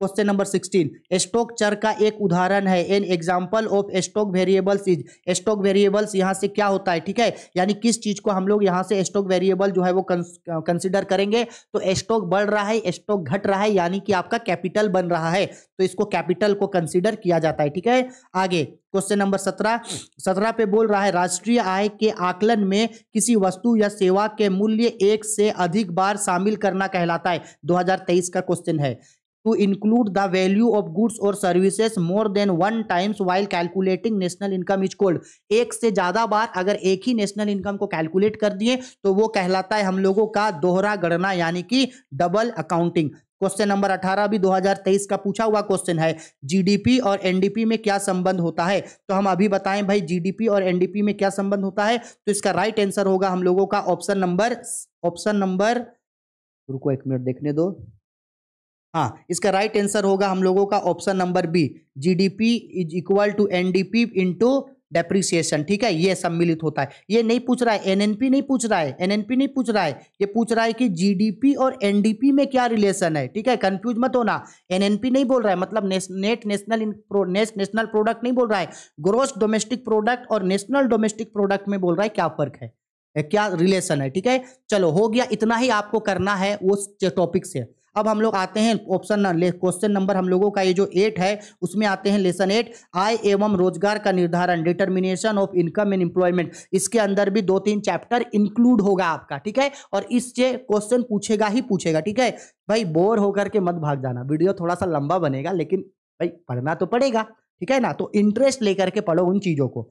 क्वेश्चन नंबर सिक्सटीन स्टॉक चर का एक उदाहरण है an example of stock variables is stock variables यहाँ से क्या होता है ठीक है यानी किस चीज को हम लोग यहाँ से स्टॉक वेरिएबल जो है वो कंसिडर करेंगे तो स्टॉक बढ़ रहा है स्टॉक घट रहा है यानी कि आपका कैपिटल बन रहा है तो इसको कैपिटल को कंसिडर किया जाता है ठीक है आगे क्वेश्चन नंबर सत्रह सत्रह पे बोल रहा है राष्ट्रीय आय के आकलन में किसी वस्तु या सेवा के मूल्य एक से अधिक बार शामिल करना कहलाता है 2023 का क्वेश्चन है to include the value of goods और services more than one times while calculating national income is called एक से ज्यादा बार अगर एक ही नेशनल इनकम को कैलकुलेट कर दिए तो वो कहलाता है हम लोगों का दोहरा गणना यानी कि डबल अकाउंटिंग क्वेश्चन नंबर 18 भी 2023 का पूछा हुआ क्वेश्चन है जीडीपी और एनडीपी में क्या संबंध होता है तो हम अभी बताएं भाई जीडीपी और एनडीपी में क्या संबंध होता है तो इसका राइट आंसर होगा हम लोगों का ऑप्शन नंबर ऑप्शन नंबर रुको एक मिनट देखने दो हाँ इसका राइट आंसर होगा हम लोगों का option number B GDP is equal to NDP into depreciation ठीक है ये सम्मिलित होता है ये नहीं पूछ रहा है एनएनपी नहीं पूछ रहा है एनएनपी नहीं पूछ रहा है ये पूछ रहा है कि जीडीपी और एनडीपी में क्या रिलेशन है ठीक है कंफ्यूज मत होना एनएनपी नहीं बोल रहा है मतलब नेट नेशनल नेशनल प्रोडक्ट नहीं बोल रहा है ग्रोस डोमेस्टिक प्रोडक्ट और नेशनल डोमेस्टिक प्रोडक्ट में बोल रहा है क्या फर्क है क्या रिलेशन है ठीक है चलो हो गया इतना ही आपको करना है उस टॉपिक से अब हम लोग आते हैं ऑप्शन क्वेश्चन नंबर हम लोगों का ये जो एट है उसमें आते हैं लेसन एट आय एवं रोजगार का निर्धारण determination of income and employment इसके अंदर भी दो तीन चैप्टर इंक्लूड होगा आपका ठीक है और इससे क्वेश्चन पूछेगा ही पूछेगा ठीक है भाई बोर होकर के मत भाग जाना वीडियो थोड़ा सा लंबा बनेगा लेकिन भाई पढ़ना तो पड़ेगा ठीक है ना तो इंटरेस्ट लेकर के पढ़ो उन चीजों को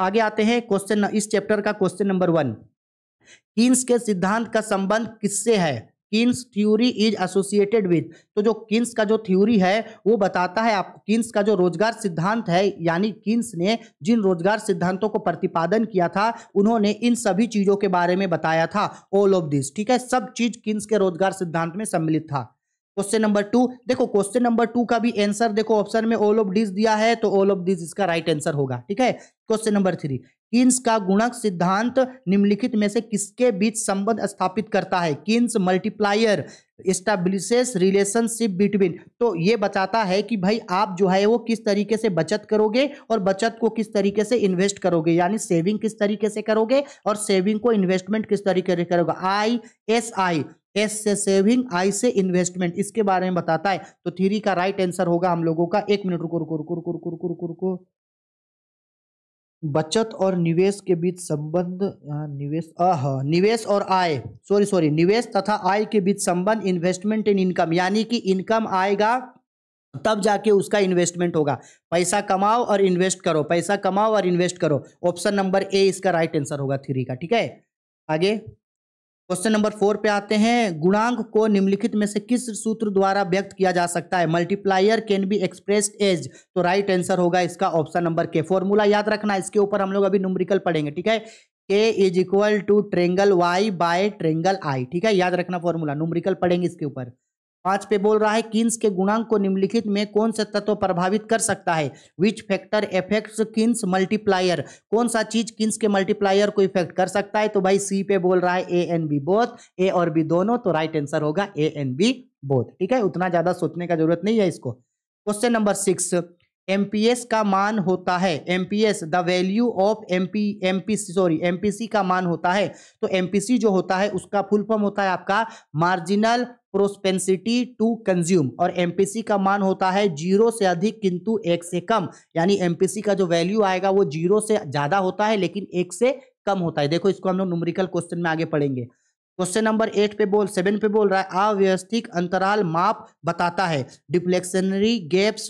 आगे आते हैं क्वेश्चन इस चैप्टर का क्वेश्चन नंबर वन किन्स के सिद्धांत का संबंध किससे है Keynes theory is associated with तो जो किन्स का जो थ्योरी है वो बताता है आपको किन्स का जो रोजगार सिद्धांत है यानी किन्स ने जिन रोजगार सिद्धांतों को प्रतिपादन किया था उन्होंने इन सभी चीज़ों के बारे में बताया था ऑल ऑफ दिस ठीक है सब चीज किन्स के रोजगार सिद्धांत में सम्मिलित था क्वेश्चन नंबर टू देखो क्वेश्चन नंबर टू का भी आंसर देखो ऑप्शन में ऑल ऑफ डीज दिया है तो ऑल ऑफ डीज इसका राइट आंसर होगा ठीक है क्वेश्चन नंबर थ्री किन्स का गुणक सिद्धांत निम्नलिखित में से किसके बीच संबंध स्थापित करता है Keynes multiplier establishes relationship between तो ये बताता है कि भाई आप जो है वो किस तरीके से बचत करोगे और बचत को किस तरीके से इन्वेस्ट करोगे यानी सेविंग किस तरीके से करोगे और सेविंग को इन्वेस्टमेंट किस तरीके से करोगे आई एस आई एस से सेविंग आई से इन्वेस्टमेंट इसके बारे में बताता है तो थ्री का राइट आंसर होगा हम लोगों का एक मिनट रुको रुको रुको रुको रुको रुको रुको रुको बचत और निवेश के बीच संबंध निवेश अह निवेश और आय सॉरी सॉरी निवेश तथा आय के बीच संबंध इन्वेस्टमेंट इन इनकम यानी कि इनकम आएगा तब जाके उसका इन्वेस्टमेंट होगा पैसा कमाओ और इन्वेस्ट करो पैसा कमाओ और इन्वेस्ट करो ऑप्शन नंबर ए इसका राइट आंसर होगा थ्री का ठीक है आगे क्वेश्चन नंबर फोर पे आते हैं गुणांक को निम्नलिखित में से किस सूत्र द्वारा व्यक्त किया जा सकता है multiplier can be expressed as तो राइट आंसर होगा इसका ऑप्शन नंबर के फॉर्मूला याद रखना इसके ऊपर हम लोग अभी न्यूमरिकल पढ़ेंगे ठीक है K is equal to triangle Y by triangle I ठीक है याद रखना फॉर्मूला न्यूमरिकल पढ़ेंगे इसके ऊपर पांच पे बोल रहा है किन्स के गुणांक को निम्नलिखित में कौन सा तत्व प्रभावित कर सकता है which factor affect Keynes multiplier कौन सा चीज किन्स के मल्टीप्लायर को इफेक्ट कर सकता है तो भाई सी पे बोल रहा है A and B both A और बी दोनों तो राइट आंसर होगा ए एन बी बोथ ठीक है उतना ज्यादा सोचने का जरूरत नहीं है इसको क्वेश्चन नंबर सिक्स एम का मान होता है M P S the value of M M P P C sorry M P C का मान होता है तो एम पी सी जो होता है उसका फुल फॉर्म होता है आपका मार्जिनल प्रोस्पेंसिटी टू कंज्यूम और एम पी सी का मान होता है जीरो से अधिक किंतु एक से कम यानी एम पी सी का जो वैल्यू आएगा वो जीरो से ज़्यादा होता है लेकिन एक से कम होता है देखो इसको हम लोग न्यूमरिकल क्वेश्चन में आगे पढ़ेंगे क्वेश्चन नंबर एट पे बोल सेवन पे बोल रहा है अव्यवस्थित अंतराल माप बताता है deflationary gaps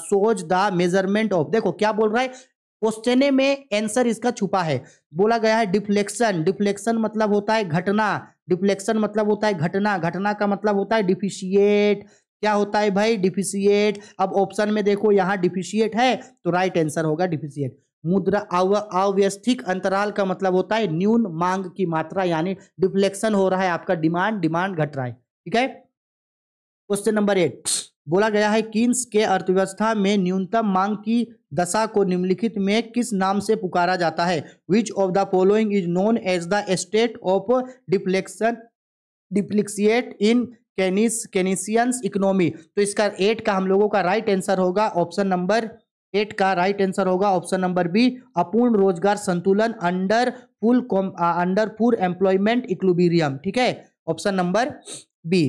shows the measurement of देखो क्या बोल रहा है क्वेश्चन में आंसर इसका छुपा है बोला गया है डिफ्लेक्शन डिफ्लेक्शन मतलब होता है घटना डिफ्लेक्शन मतलब होता है घटना घटना का मतलब होता है डिफिशिएट क्या होता है भाई डिफिशिएट अब ऑप्शन में देखो यहाँ डिफिशिएट है तो राइट आंसर होगा डिफिशिएट मुद्रा अव्यवस्थिक अंतराल का मतलब होता है न्यून मांग की मात्रा यानी डिफ्लेक्शन हो रहा है आपका डिमांड डिमांड घट रहा है ठीक है क्वेश्चन नंबर एट बोला गया है किन्स के अर्थव्यवस्था में न्यूनतम मांग की दशा को निम्नलिखित में किस नाम से पुकारा जाता है which of the following is known as the state of deflation डिफ्लिक्सिएट इन कैनिस कैनिसियंस इकोनॉमी तो इसका एट का हम लोगों का राइट आंसर होगा ऑप्शन नंबर एट का राइट आंसर होगा ऑप्शन नंबर बी अपूर्ण रोजगार संतुलन under full under full employment equilibrium ठीक है ऑप्शन नंबर बी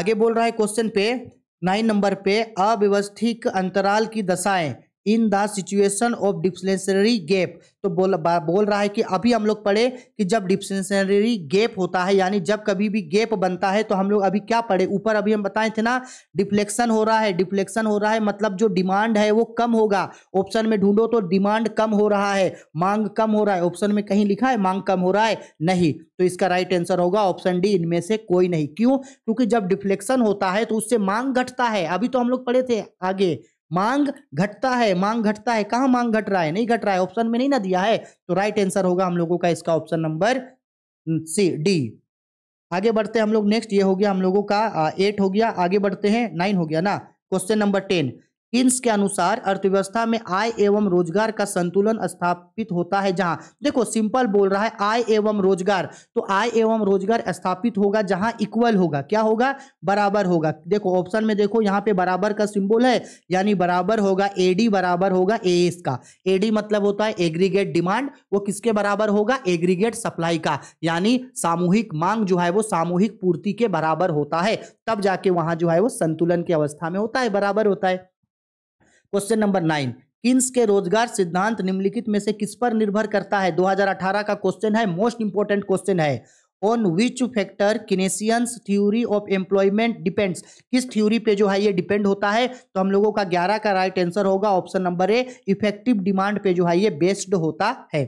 आगे बोल रहा है क्वेश्चन पे नाइन नंबर पे अव्यवस्थित अंतराल की दशाएं in the situation of deflationary gap तो बोल बोल रहा है कि अभी हम लोग पढ़े कि जब डिक्शनरी गैप होता है यानी जब कभी भी गैप बनता है तो हम लोग अभी क्या पढ़े ऊपर अभी हम बताए थे ना डिफ्लेक्शन हो रहा है डिफ्लेक्शन हो रहा है मतलब जो डिमांड है वो कम होगा ऑप्शन में ढूंढो तो डिमांड कम हो रहा है मांग कम हो रहा है ऑप्शन में कहीं लिखा है मांग कम हो रहा है नहीं तो इसका राइट आंसर होगा ऑप्शन डी इनमें से कोई नहीं क्यों क्योंकि जब डिफ्लेक्शन होता है तो उससे मांग घटता है अभी तो हम लोग पढ़े थे आगे मांग घटता है मांग घटता है कहाँ मांग घट रहा है नहीं घट रहा है ऑप्शन में नहीं ना दिया है तो राइट आंसर होगा हम लोगों का इसका ऑप्शन नंबर सी डी आगे बढ़ते हैं हम लोग नेक्स्ट ये हो गया हम लोगों का एट हो गया आगे बढ़ते हैं नाइन हो गया ना क्वेश्चन नंबर टेन किन्स के अनुसार अर्थव्यवस्था में आय एवं रोजगार का संतुलन स्थापित होता है जहां देखो सिंपल बोल रहा है आय एवं रोजगार तो आय एवं रोजगार स्थापित होगा जहां इक्वल होगा क्या होगा बराबर होगा देखो ऑप्शन में देखो यहां पे बराबर का सिंबल है यानी बराबर होगा एडी बराबर होगा ए एस का एडी मतलब होता है एग्रीगेट डिमांड वो किसके बराबर होगा एग्रीगेट सप्लाई का यानी सामूहिक मांग जो है वो सामूहिक पूर्ति के बराबर होता है तब जाके वहां जो है वो संतुलन की अवस्था में होता है बराबर होता है क्वेश्चन नंबर नाइन किन्स के रोजगार सिद्धांत निम्नलिखित में से किस पर निर्भर करता है 2018 का क्वेश्चन है मोस्ट इंपोर्टेंट क्वेश्चन है on which factor Keynesian theory of employment depends किस थ्योरी पे जो है ये डिपेंड होता है तो हम लोगों का ग्यारह का राइट आंसर होगा option number A effective demand पे जो है ये बेस्ड होता है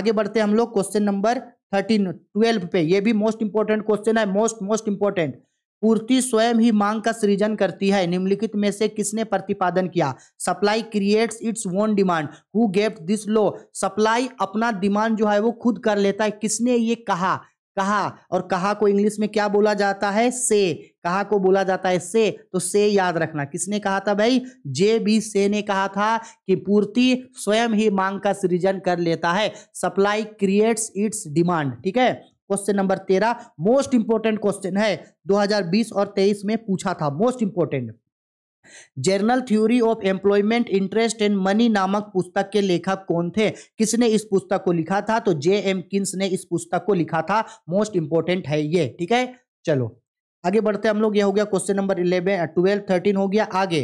आगे बढ़ते हम लोग क्वेश्चन नंबर थर्टीन ट्वेल्व पे ये भी मोस्ट इंपॉर्टेंट क्वेश्चन है मोस्ट मोस्ट इंपॉर्टेंट पूर्ति स्वयं ही मांग का सृजन करती है निम्नलिखित में से किसने प्रतिपादन किया supply creates its own demand who gave this law supply अपना डिमांड जो है वो खुद कर लेता है किसने ये कहा कहा और कहा को इंग्लिश में क्या बोला जाता है से कहा को बोला जाता है से तो से याद रखना किसने कहा था भाई जे बी से ने कहा था कि पूर्ति स्वयं ही मांग का सृजन कर लेता है सप्लाई क्रिएट्स इट्स डिमांड ठीक है क्वेश्चन नंबर तेरह मोस्ट इंपोर्टेंट क्वेश्चन है 2020 और 23 में पूछा था most important general theory of employment interest and money नामक पुस्तक के लेखक कौन थे किसने इस पुस्तक को लिखा था तो जे एम किन्स ने इस पुस्तक को लिखा था मोस्ट इंपोर्टेंट है ये ठीक है चलो आगे बढ़ते हम लोग यह हो गया question number eleven twelve thirteen हो गया आगे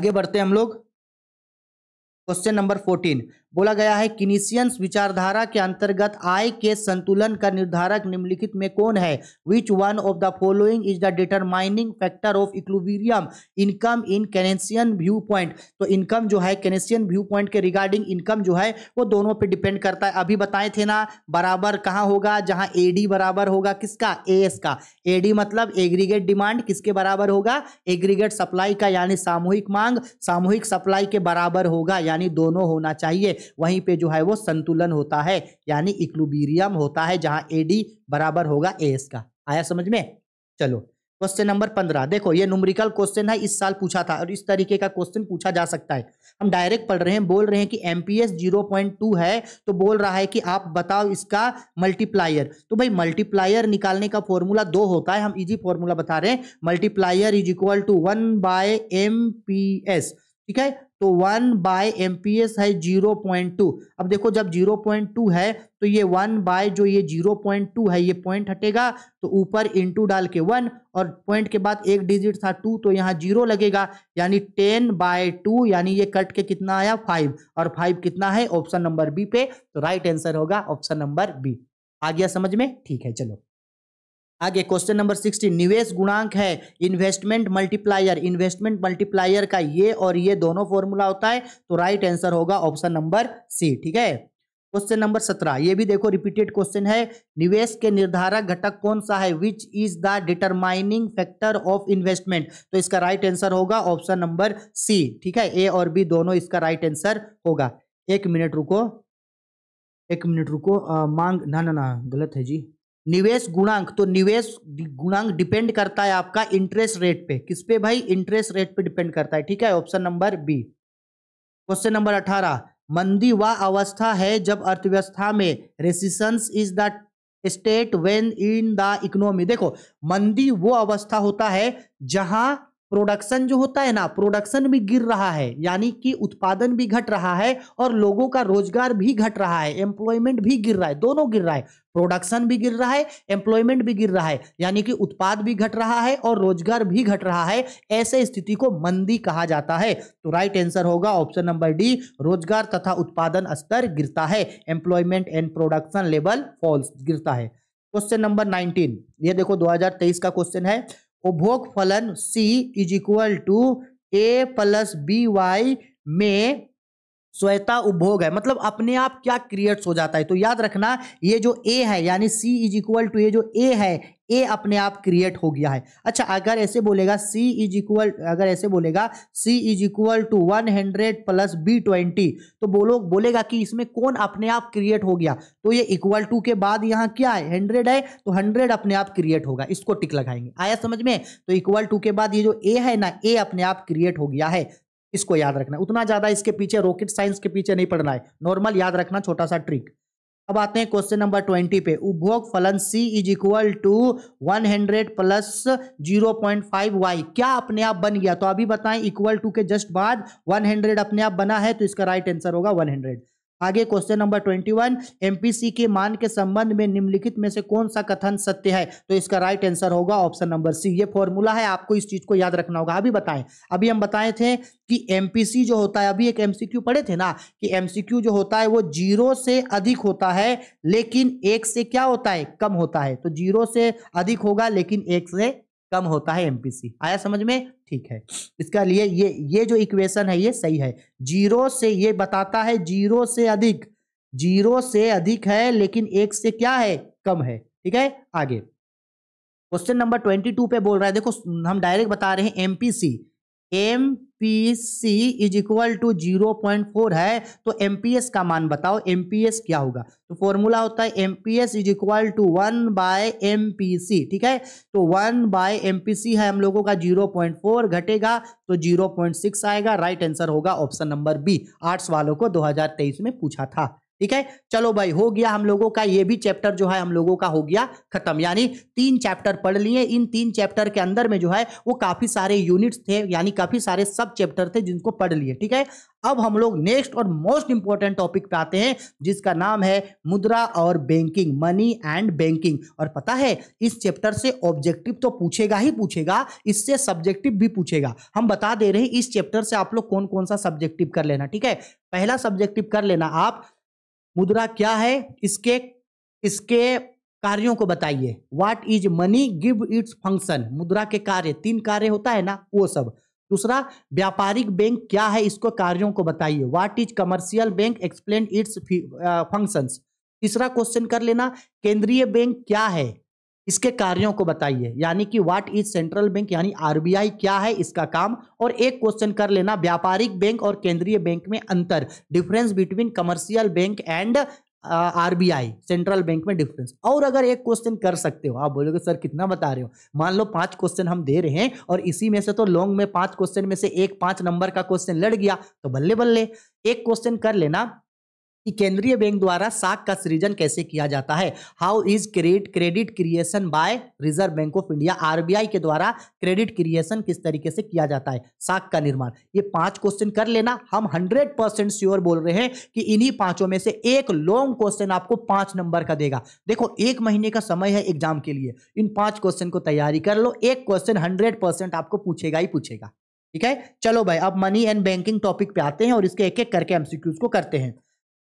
आगे बढ़ते हम लोग क्वेश्चन नंबर फोर्टीन बोला गया है किनिसियंस विचारधारा के अंतर्गत आय के संतुलन का निर्धारक निम्नलिखित में कौन है which one of the following is the determining factor of equilibrium income in Keynesian viewpoint तो इनकम जो है कैनेशियन व्यू पॉइंट के रिगार्डिंग इनकम जो है वो दोनों पर डिपेंड करता है अभी बताए थे ना बराबर कहाँ होगा जहाँ ए बराबर होगा किसका ए का ए मतलब एग्रीगेट डिमांड किसके बराबर होगा एग्रीगेट सप्लाई का यानी सामूहिक मांग सामूहिक सप्लाई के बराबर होगा यानी दोनों होना चाहिए वहीं पे जो है वो संतुलन होता है यानी इक्लुबीरियम होता है जहां ए डी बराबर होगा ए एस का आया समझ में चलो क्वेश्चन नंबर पंद्रह देखो ये न्यूमरिकल क्वेश्चन है इस साल पूछा था और इस तरीके का क्वेश्चन पूछा जा सकता है हम डायरेक्ट पढ़ रहे हैं बोल रहे हैं कि M P S zero point two है तो बोल रहा है कि आप बताओ इसका मल्टीप्लायर तो भाई मल्टीप्लायर निकालने का फॉर्मूला दो होता है हम इजी फॉर्मूला बता रहे हैं multiplier is equal to one by M P S ठीक है तो one by M P S है जीरो पॉइंट टू अब देखो जब जीरो पॉइंट टू है तो ये वन बाय जो ये जीरो पॉइंट टू है ये पॉइंट हटेगा तो ऊपर इंटू डाल के वन और पॉइंट के बाद एक डिजिट था टू तो यहाँ जीरो लगेगा यानी टेन बाय टू यानी ये कट के कितना आया फाइव और फाइव कितना है ऑप्शन नंबर बी पे तो राइट आंसर होगा ऑप्शन नंबर बी आ गया समझ में ठीक है चलो आगे क्वेश्चन नंबर सिक्सटी निवेश गुणांक है इन्वेस्टमेंट मल्टीप्लायर इन्वेस्टमेंट मल्टीप्लायर का ये और ये दोनों फॉर्मूला होता है तो राइट आंसर होगा ऑप्शन नंबर सी ठीक है क्वेश्चन नंबर सत्रह ये भी देखो रिपीटेड क्वेश्चन है निवेश के निर्धारक घटक कौन सा है which is the determining factor of investment तो इसका राइट right आंसर होगा ऑप्शन नंबर सी ठीक है ए और बी दोनों इसका राइट right आंसर होगा एक मिनट रुको एक मिनट रुको आ, मांग ना ना ना गलत है जी निवेश गुणांक तो निवेश गुणांक डिपेंड करता है आपका इंटरेस्ट रेट पे किस पे भाई इंटरेस्ट रेट पे डिपेंड करता है ठीक है option number B question number अठारह मंदी वह अवस्था है जब अर्थव्यवस्था में recessions is the state when in the economy देखो मंदी वो अवस्था होता है जहां प्रोडक्शन जो होता है ना प्रोडक्शन भी गिर रहा है यानी कि उत्पादन भी घट रहा है और लोगों का रोजगार भी घट रहा है एम्प्लॉयमेंट भी गिर रहा है दोनों गिर रहा है प्रोडक्शन भी गिर रहा है एम्प्लॉयमेंट भी गिर रहा है यानी कि उत्पाद भी घट रहा है और रोजगार भी घट रहा है ऐसे स्थिति को मंदी कहा जाता है तो राइट आंसर होगा ऑप्शन नंबर डी रोजगार तथा उत्पादन स्तर गिरता है employment and production level falls गिरता है क्वेश्चन नंबर नाइनटीन ये देखो 2023 का क्वेश्चन है उपभोग फलन C is equal to A plus B Y में स्वयता उपभोग है मतलब अपने आप क्या क्रिएट्स हो जाता है तो याद रखना ये जो ए है यानी सी इज इक्वल टू ये जो ए है ए अपने आप क्रिएट हो गया है अच्छा अगर ऐसे बोलेगा सी इज इक्वल अगर ऐसे बोलेगा C is equal to one hundred plus B twenty तो बोलो बोलेगा कि इसमें कौन अपने आप क्रिएट हो गया तो ये इक्वल टू के बाद यहाँ क्या है हंड्रेड है तो हंड्रेड अपने आप क्रिएट होगा इसको टिक लगाएंगे आया समझ में तो इक्वल टू के बाद ये जो ए है ना ए अपने आप क्रिएट हो गया है इसको याद रखना उतना ज्यादा इसके पीछे रॉकेट साइंस के पीछे नहीं पढ़ना है नॉर्मल याद रखना छोटा सा ट्रिक अब आते हैं क्वेश्चन नंबर ट्वेंटी पे उपभोग फलन C is equal to one hundred plus zero point five Y क्या अपने आप बन गया तो अभी बताएं इक्वल टू के जस्ट बाद वन हंड्रेड अपने आप बना है तो इसका राइट आंसर होगा वन हंड्रेड आगे question number twenty one MPC के मान के संबंध में निम्नलिखित में से कौन सा कथन सत्य है तो इसका राइट आंसर होगा ऑप्शन नंबर सी ये फॉर्मूला है आपको इस चीज को याद रखना होगा अभी बताएं अभी हम बताए थे कि एमपीसी जो होता है अभी एक एमसीक्यू पढ़े थे ना कि एमसीक्यू जो होता है वो जीरो से अधिक होता है लेकिन एक से क्या होता है कम होता है तो जीरो से अधिक होगा लेकिन एक से कम होता है एमपीसी आया समझ में ठीक है इसका लिए ये ये जो इक्वेशन है ये सही है जीरो से ये बताता है जीरो से अधिक जीरो से अधिक है लेकिन एक से क्या है कम है ठीक है आगे क्वेश्चन नंबर ट्वेंटी टू पे बोल रहा है देखो हम डायरेक्ट बता रहे हैं MPC M P C is equal to zero point four है तो एम पी एस का मान बताओ एम पी एस क्या होगा तो फॉर्मूला होता है M P S is equal to one by M P C ठीक है तो one by M P C है हम लोगों का जीरो पॉइंट फोर घटेगा तो जीरो पॉइंट सिक्स आएगा राइट आंसर होगा ऑप्शन नंबर बी आर्ट्स वालों को दो हजार तेईस में पूछा था ठीक है चलो भाई हो गया हम लोगों का ये भी चैप्टर जो है हम लोगों का हो गया खत्म यानी तीन चैप्टर पढ़ लिए इन तीन चैप्टर के अंदर में जो है वो काफी सारे यूनिट्स थे यानी काफी सारे सब चैप्टर थे जिनको पढ़ लिए ठीक है अब हम लोग नेक्स्ट और मोस्ट इंपॉर्टेंट टॉपिक पे आते हैं जिसका नाम है मुद्रा और बैंकिंग मनी एंड बैंकिंग और पता है इस चैप्टर से ऑब्जेक्टिव तो पूछेगा ही पूछेगा इससे सब्जेक्टिव भी पूछेगा हम बता दे रहे हैं इस चैप्टर से आप लोग कौन कौन सा सब्जेक्टिव कर लेना ठीक है पहला सब्जेक्टिव कर लेना आप मुद्रा क्या है इसके इसके कार्यों को बताइए what is money give its function मुद्रा के कार्य तीन कार्य होता है ना वो सब दूसरा व्यापारिक बैंक क्या है इसको कार्यों को बताइए what is commercial bank explain its functions तीसरा क्वेश्चन कर लेना केंद्रीय बैंक क्या है इसके कार्यों को बताइए यानी कि व्हाट इज सेंट्रल बैंक यानी आरबीआई क्या है इसका काम और एक क्वेश्चन कर लेना व्यापारिक बैंक और केंद्रीय बैंक में अंतर difference between commercial bank and RBI central bank में डिफरेंस और अगर एक क्वेश्चन कर सकते हो आप बोलोगे सर कितना बता रहे हो मान लो पांच क्वेश्चन हम दे रहे हैं और इसी में से तो लॉन्ग में पांच क्वेश्चन में से एक पांच नंबर का क्वेश्चन लड़ गया तो बल्ले बल्ले एक क्वेश्चन कर लेना कि केंद्रीय बैंक द्वारा साख का सृजन कैसे किया जाता है how is credit credit creation by Reserve bank of India RBI के द्वारा क्रेडिट क्रिएशन किस तरीके से किया जाता है साख का निर्माण ये पांच क्वेश्चन कर लेना हम हंड्रेड परसेंट श्योर बोल रहे हैं कि इन्हीं पांचों में से एक लॉन्ग क्वेश्चन आपको पांच नंबर का देगा देखो एक महीने का समय है एग्जाम के लिए इन पांच क्वेश्चन को तैयारी कर लो एक क्वेश्चन हंड्रेड आपको पूछेगा ही पूछेगा ठीक है चलो भाई अब मनी एंड बैंकिंग टॉपिक पे आते हैं और इसके एक एक करके एमसीक्यूज को करते हैं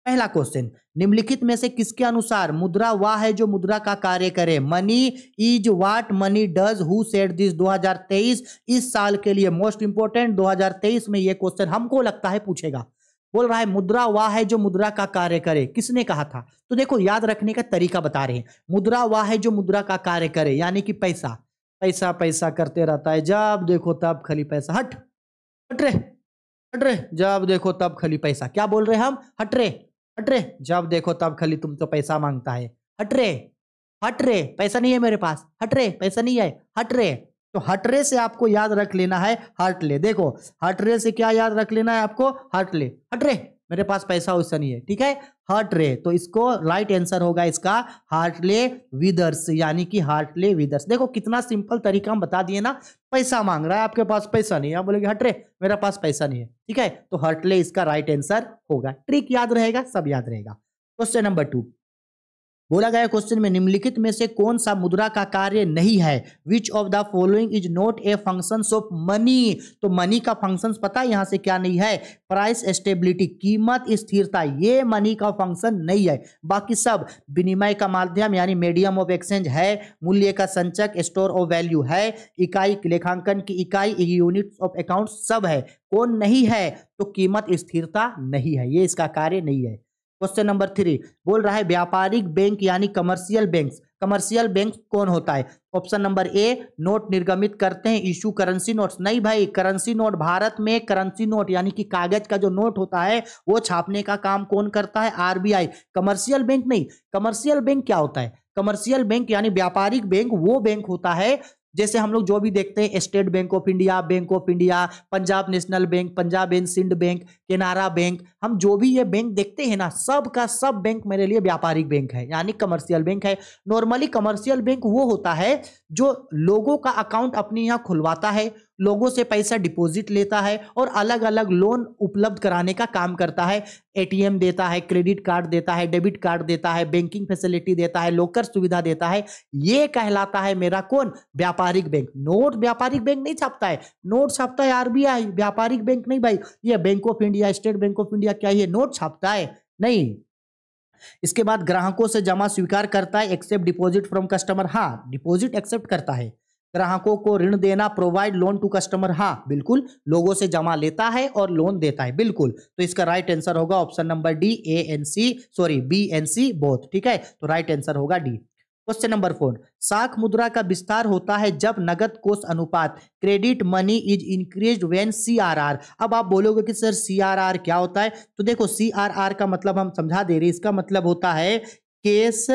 पहला क्वेश्चन निम्नलिखित में से किसके अनुसार मुद्रा वह है जो मुद्रा का कार्य करे money is what money does who said this 2023 इस साल के लिए मोस्ट इंपोर्टेंट 2023 में यह क्वेश्चन हमको लगता है पूछेगा बोल रहा है मुद्रा वह है जो मुद्रा का कार्य करे किसने कहा था तो देखो याद रखने का तरीका बता रहे हैं मुद्रा वह है जो मुद्रा का कार्य करे यानी कि पैसा पैसा पैसा करते रहता है जब देखो तब खाली पैसा हट हट रहे हट रहे जब देखो तब खाली पैसा क्या बोल रहे हम हट रहे हट रे जब देखो तब खाली तुम तो पैसा मांगता है हट रे हट रे पैसा नहीं है मेरे पास हट रे पैसा नहीं है हट रे तो हट रे से आपको याद रख लेना है हट ले देखो हट रे से क्या याद रख लेना है आपको हट ले हट रे मेरे पास पैसा वैसा नहीं है ठीक है रे तो इसको राइट आंसर होगा इसका हार्टले विदर्स यानी कि हार्टले विदर्स देखो कितना सिंपल तरीका हम बता दिए ना पैसा मांग रहा है आपके पास पैसा नहीं है आप बोलेगे रे मेरा पास पैसा नहीं है ठीक है तो ले इसका राइट आंसर होगा ट्रिक याद रहेगा सब याद रहेगा क्वेश्चन नंबर टू बोला गया क्वेश्चन में निम्नलिखित में से कौन सा मुद्रा का कार्य नहीं है which of the following is not a function of money तो मनी का फंक्शन पता है यहाँ से क्या नहीं है प्राइस स्टेबिलिटी कीमत स्थिरता ये मनी का फंक्शन नहीं है बाकी सब विनिमय का माध्यम यानी मीडियम ऑफ एक्सचेंज है मूल्य का संचक स्टोर ऑफ वैल्यू है इकाई लेखांकन की इकाई यूनिट ऑफ अकाउंट सब है कौन नहीं है तो कीमत स्थिरता नहीं है ये इसका कार्य नहीं है क्वेश्चन नंबर थ्री बोल रहा है व्यापारिक बैंक यानी कमर्शियल बैंक कमर्शियल बैंक कौन होता है ऑप्शन नंबर ए नोट निर्गमित करते हैं इशू करेंसी नोट नहीं भाई करेंसी नोट भारत में करेंसी नोट यानी कि कागज का जो नोट होता है वो छापने का काम कौन करता है आरबीआई कमर्शियल बैंक नहीं कमर्शियल बैंक क्या होता है कमर्शियल बैंक यानी व्यापारिक बैंक वो बैंक होता है जैसे हम लोग जो भी देखते हैं State Bank of India Bank of India Punjab National Bank Punjab and Sindh Bank Canara Bank हम जो भी ये बैंक देखते हैं ना सब का सब बैंक मेरे लिए व्यापारिक बैंक है यानी कमर्शियल बैंक है नॉर्मली कमर्शियल बैंक वो होता है जो लोगों का अकाउंट अपने यहाँ खुलवाता है लोगों से पैसा डिपॉजिट लेता है और अलग अलग लोन उपलब्ध कराने का काम करता है एटीएम देता है क्रेडिट कार्ड देता है डेबिट कार्ड देता है बैंकिंग फैसिलिटी देता है लोकर सुविधा देता है ये कहलाता है मेरा कौन व्यापारिक बैंक नोट व्यापारिक बैंक नहीं छापता है नोट छापता है आरबीआई व्यापारिक बैंक नहीं भाई ये Bank of India State Bank of India या क्या ये नोट छापता है नहीं इसके बाद ग्राहकों से जमा स्वीकार करता है एक्सेप्ट डिपॉजिट फ्रॉम कस्टमर हाँ डिपॉजिट एक्सेप्ट करता है ग्राहकों को ऋण देना प्रोवाइड लोन टू कस्टमर हाँ बिल्कुल लोगों से जमा लेता है और लोन देता है बिल्कुल तो इसका राइट आंसर होगा option number D A and C sorry B and C both ठीक है तो राइट आंसर होगा डी क्वेश्चन नंबर फोर साख मुद्रा का विस्तार होता है जब नगद कोष अनुपात credit money is increase when C R R अब आप बोलोगे कि सर सी आर आर क्या होता है तो देखो सी आर आर का मतलब हम समझा दे रहे इसका मतलब होता है cash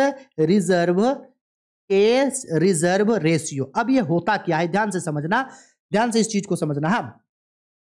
reserve cash reserve ratio अब ये होता क्या है ध्यान से समझना ध्यान से इस चीज को समझना हम हाँ।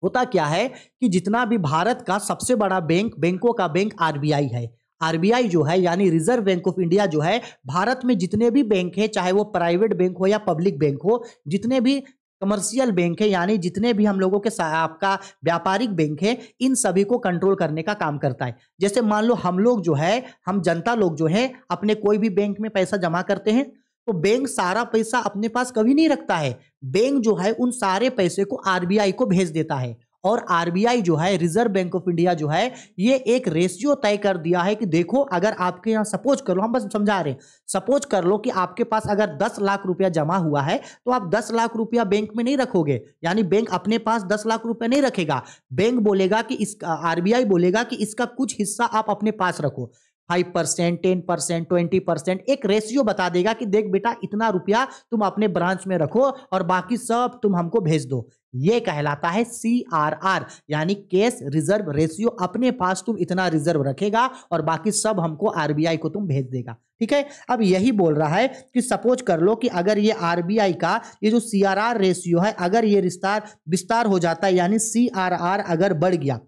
होता क्या है कि जितना भी भारत का सबसे बड़ा बैंक बैंकों का बैंक आरबीआई है आरबीआई जो है यानी रिजर्व बैंक ऑफ इंडिया जो है भारत में जितने भी बैंक है चाहे वो प्राइवेट बैंक हो या पब्लिक बैंक हो जितने भी कमर्शियल बैंक है यानी जितने भी हम लोगों के आपका व्यापारिक बैंक है इन सभी को कंट्रोल करने का काम करता है जैसे मान लो हम लोग जो है हम जनता लोग जो है अपने कोई भी बैंक में पैसा जमा करते हैं तो बैंक सारा पैसा अपने पास कभी नहीं रखता है बैंक जो है उन सारे पैसे को आरबीआई को भेज देता है और आरबीआई जो है रिजर्व बैंक ऑफ इंडिया जो है ये एक रेशियो तय कर दिया है कि देखो अगर आपके यहाँ सपोज कर लो हम बस समझा रहे हैं सपोज कर लो कि आपके पास अगर दस लाख रुपया जमा हुआ है तो आप दस लाख रुपया बैंक में नहीं रखोगे यानी बैंक अपने पास दस लाख रुपया नहीं रखेगा बैंक बोलेगा कि इस आर बोलेगा कि इसका कुछ हिस्सा आप अपने पास रखो five percent ten percent twenty percent एक रेशियो बता देगा कि देख बेटा इतना रुपया तुम अपने ब्रांच में रखो और बाकी सब तुम हमको भेज दो ये कहलाता है सी आर आर यानी कैश रिजर्व रेशियो अपने पास तुम इतना रिजर्व रखेगा और बाकी सब हमको आरबीआई को तुम भेज देगा ठीक है अब यही बोल रहा है कि सपोज कर लो कि अगर ये आरबीआई का ये जो सी आर आर रेशियो है अगर ये विस्तार विस्तार हो जाता है यानी सी आर आर अगर बढ़ गया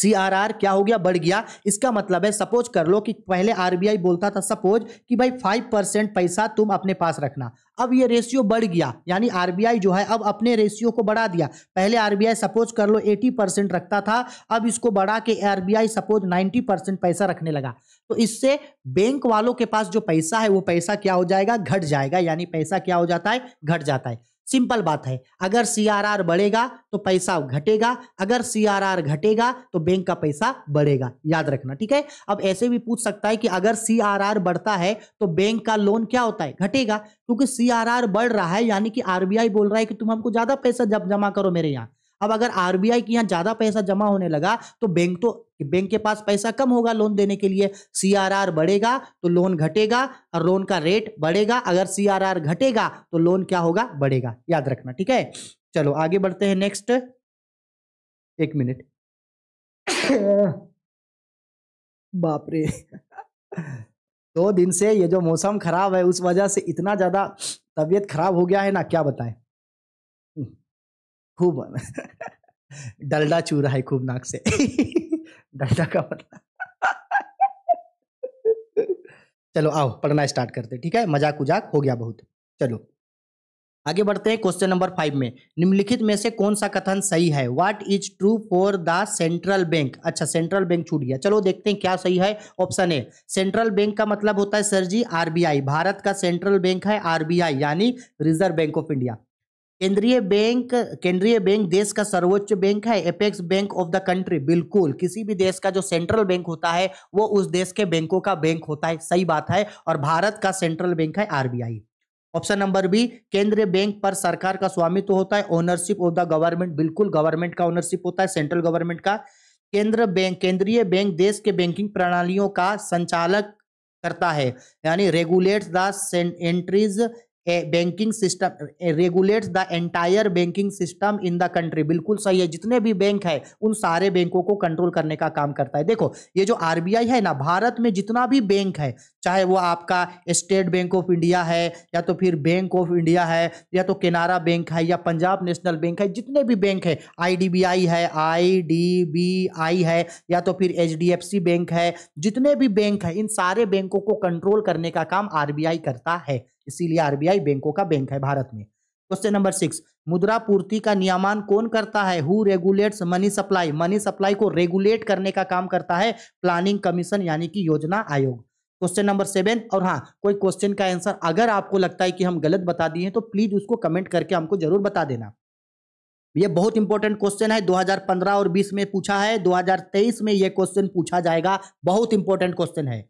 सीआरआर क्या हो गया बढ़ गया इसका मतलब है सपोज कर लो कि पहले आरबीआई बोलता था सपोज कि भाई फाइव परसेंट पैसा तुम अपने पास रखना अब ये रेशियो बढ़ गया यानी आरबीआई जो है अब अपने रेशियो को बढ़ा दिया पहले आरबीआई सपोज कर लो एटी परसेंट रखता था अब इसको बढ़ा के आरबीआई सपोज नाइन्टी परसेंट पैसा रखने लगा तो इससे बैंक वालों के पास जो पैसा है वो पैसा क्या हो जाएगा घट जाएगा यानी पैसा क्या हो जाता है घट जाता है सिंपल बात है अगर सीआरआर बढ़ेगा तो पैसा घटेगा अगर सीआरआर घटेगा तो बैंक का पैसा बढ़ेगा याद रखना ठीक है अब ऐसे भी पूछ सकता है कि अगर सीआरआर बढ़ता है तो बैंक का लोन क्या होता है घटेगा क्योंकि सीआरआर बढ़ रहा है यानी कि आरबीआई बोल रहा है कि तुम हमको ज्यादा पैसा जब जमा करो मेरे यहाँ अब अगर आरबीआई के यहाँ ज्यादा पैसा जमा होने लगा तो बैंक तो बैंक के पास पैसा कम होगा लोन देने के लिए सीआरआर बढ़ेगा तो लोन घटेगा और लोन का रेट बढ़ेगा अगर सीआरआर घटेगा तो लोन क्या होगा बढ़ेगा याद रखना ठीक है चलो आगे बढ़ते हैं नेक्स्ट एक मिनट बाप रे दो दिन से ये जो मौसम खराब है उस वजह से इतना ज्यादा तबीयत खराब हो गया है ना क्या बताएं खूब डलडा चू रहा है खूब नाक से डलडा का मतलब चलो आओ पढ़ना स्टार्ट करते ठीक है मजाक उजाक हो गया बहुत चलो आगे बढ़ते हैं क्वेश्चन नंबर फाइव में निम्नलिखित में से कौन सा कथन सही है what is true for the central bank अच्छा सेंट्रल बैंक छूट गया चलो देखते हैं क्या सही है ऑप्शन ए सेंट्रल बैंक का मतलब होता है सर जी आरबीआई भारत का सेंट्रल बैंक है आरबीआई यानी रिजर्व बैंक ऑफ इंडिया केंद्रीय बैंक केंद्रीय बैंक देश का सर्वोच्च बैंक है apex bank of the country बिल्कुल किसी भी देश का जो सेंट्रल बैंक होता है वो उस देश के बैंकों का बैंक होता है सही बात है और भारत का सेंट्रल बैंक है आरबीआई ऑप्शन नंबर बी केंद्रीय बैंक पर सरकार का स्वामित्व होता है ओनरशिप ऑफ द गवर्नमेंट बिल्कुल गवर्नमेंट का ओनरशिप होता है सेंट्रल गवर्नमेंट का केंद्र बैंक केंद्रीय बैंक देश के बैंकिंग प्रणालियों का संचालक करता है यानी regulate the entries a banking system regulates the entire banking system in the country बिल्कुल सही है जितने भी बैंक है उन सारे बैंकों को कंट्रोल करने का काम करता है देखो ये जो आरबीआई है ना भारत में जितना भी बैंक है चाहे वो आपका स्टेट बैंक ऑफ इंडिया है या तो फिर बैंक ऑफ इंडिया है या तो केनारा बैंक है या पंजाब नेशनल बैंक है जितने भी बैंक है आईडीबीआई है आईडीबीआई है या तो फिर एचडीएफसी बैंक है जितने भी बैंक है इन सारे बैंकों को कंट्रोल करने का काम आरबीआई करता है इसीलिए आरबीआई बैंकों का बैंक है भारत में क्वेश्चन नंबर सिक्स मुद्रा पूर्ति का नियमन कौन करता है who regulates money supply money supply को रेगुलेट करने का काम करता है प्लानिंग कमीशन यानी कि योजना आयोग क्वेश्चन नंबर सेवन और हाँ कोई क्वेश्चन का आंसर अगर आपको लगता है कि हम गलत बता दिए हैं तो प्लीज उसको कमेंट करके हमको जरूर बता देना ये बहुत इंपॉर्टेंट क्वेश्चन है 2015 और 20 में पूछा है 2023 में यह क्वेश्चन पूछा जाएगा बहुत इंपॉर्टेंट क्वेश्चन है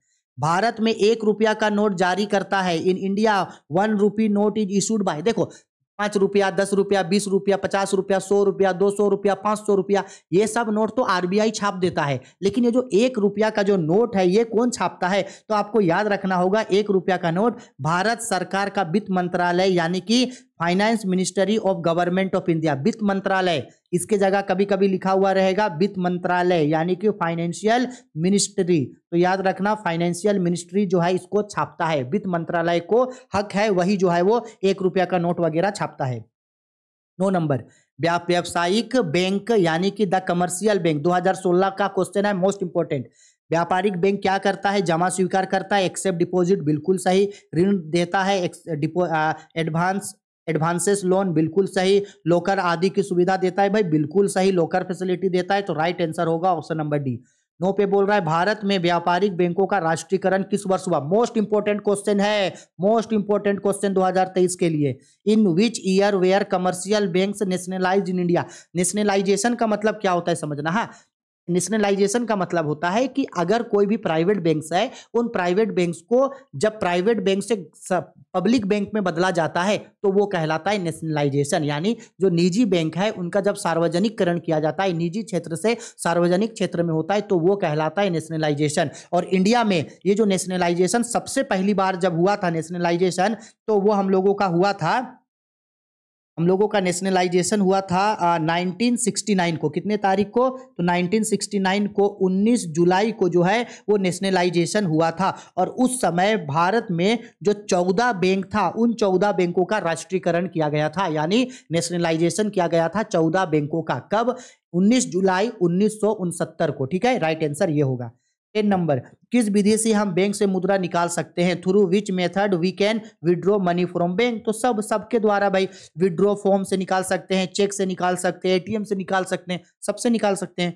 भारत में एक रुपया का नोट जारी करता है in India one rupee note is issued by देखो पाँच रुपया दस रुपया बीस रुपया पचास रुपया सौ रुपया दो सौ रुपया पाँच सौ रुपया ये सब नोट तो आरबीआई छाप देता है लेकिन ये जो एक रुपया का जो नोट है ये कौन छापता है तो आपको याद रखना होगा एक रुपया का नोट भारत सरकार का वित्त मंत्रालय यानी कि finance ministry of government of India वित्त मंत्रालय इसके जगह कभी कभी लिखा हुआ रहेगा वित्त मंत्रालय यानी कि फाइनेंशियल मिनिस्ट्री तो याद रखना फाइनेंशियल मिनिस्ट्री जो है इसको छापता है वित्त मंत्रालय को हक है वही जो है वो एक रुपया का नोट वगैरह छापता है नौ नंबर व्यावसायिक बैंक यानी कि द कमर्शियल बैंक 2016 का क्वेश्चन है मोस्ट इंपोर्टेंट व्यापारिक बैंक क्या करता है जमा स्वीकार करता है एक्सेप्ट डिपॉजिट बिल्कुल सही ऋण देता है एडवांस एडवांसेस लोन बिल्कुल सही लोकर आदि की सुविधा देता है भाई बिल्कुल सही लोकर फैसिलिटी देता है तो राइट आंसर होगा ऑप्शन नंबर डी नो पे बोल रहा है भारत में व्यापारिक बैंकों का राष्ट्रीयकरण किस वर्ष हुआ मोस्ट इंपोर्टेंट क्वेश्चन है मोस्ट इंपोर्टेंट क्वेश्चन 2023 के लिए in which year were commercial banks nationalize in India nationalization का मतलब क्या होता है समझना हाँ नेशनलाइजेशन का मतलब होता है कि अगर कोई भी प्राइवेट बैंक्स है उन प्राइवेट बैंक्स को जब प्राइवेट बैंक से पब्लिक बैंक में बदला जाता है तो वो कहलाता है नेशनलाइजेशन यानी जो निजी बैंक है उनका जब सार्वजनिककरण किया जाता है निजी क्षेत्र से सार्वजनिक क्षेत्र में होता है तो वो कहलाता है नेशनलाइजेशन और इंडिया में ये जो नेशनलाइजेशन सबसे पहली बार जब हुआ था नेशनलाइजेशन तो वो हम लोगों का हुआ था हम लोगों का नेशनलाइजेशन हुआ था आ, 1969 को कितने तारीख को तो 1969 को 19 जुलाई को जो है वो नेशनलाइजेशन हुआ था और उस समय भारत में जो 14 बैंक था उन 14 बैंकों का राष्ट्रीयकरण किया गया था यानी नेशनलाइजेशन किया गया था 14 बैंकों का कब 19 जुलाई उन्नीस को ठीक है राइट आंसर ये होगा टेन नंबर किस विधि से हम बैंक से मुद्रा निकाल सकते हैं through which method we can withdraw money from bank तो सब सबके द्वारा भाई विड्रो फॉर्म से निकाल सकते हैं चेक से निकाल सकते हैं एटीएम से निकाल सकते हैं सबसे निकाल सकते हैं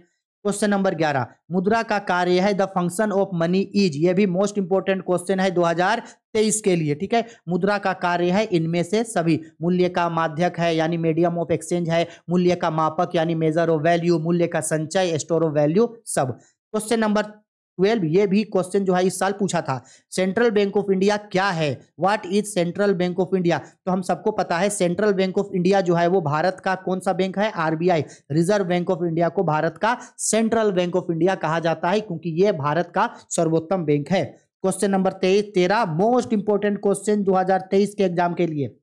क्वेश्चन नंबर ग्यारह मुद्रा का कार्य है the function of money is ये भी मोस्ट इंपॉर्टेंट क्वेश्चन है 2023 के लिए ठीक है मुद्रा का कार्य है इनमें से सभी मूल्य का माध्यक है यानी मीडियम ऑफ एक्सचेंज है मूल्य का मापक यानी मेजर ऑफ वैल्यू मूल्य का संचय स्टोर ऑफ वैल्यू सब क्वेश्चन नंबर ट्वेल्व ये भी क्वेश्चन जो है इस साल पूछा था सेंट्रल बैंक ऑफ इंडिया क्या है what is central bank of India तो हम सबको पता है सेंट्रल बैंक ऑफ इंडिया जो है वो भारत का कौन सा बैंक है RBI reserve bank of India को भारत का सेंट्रल बैंक ऑफ इंडिया कहा जाता है क्योंकि ये भारत का सर्वोत्तम बैंक है क्वेश्चन नंबर तेईस तेरह मोस्ट इंपोर्टेंट क्वेश्चन दो के एग्जाम के लिए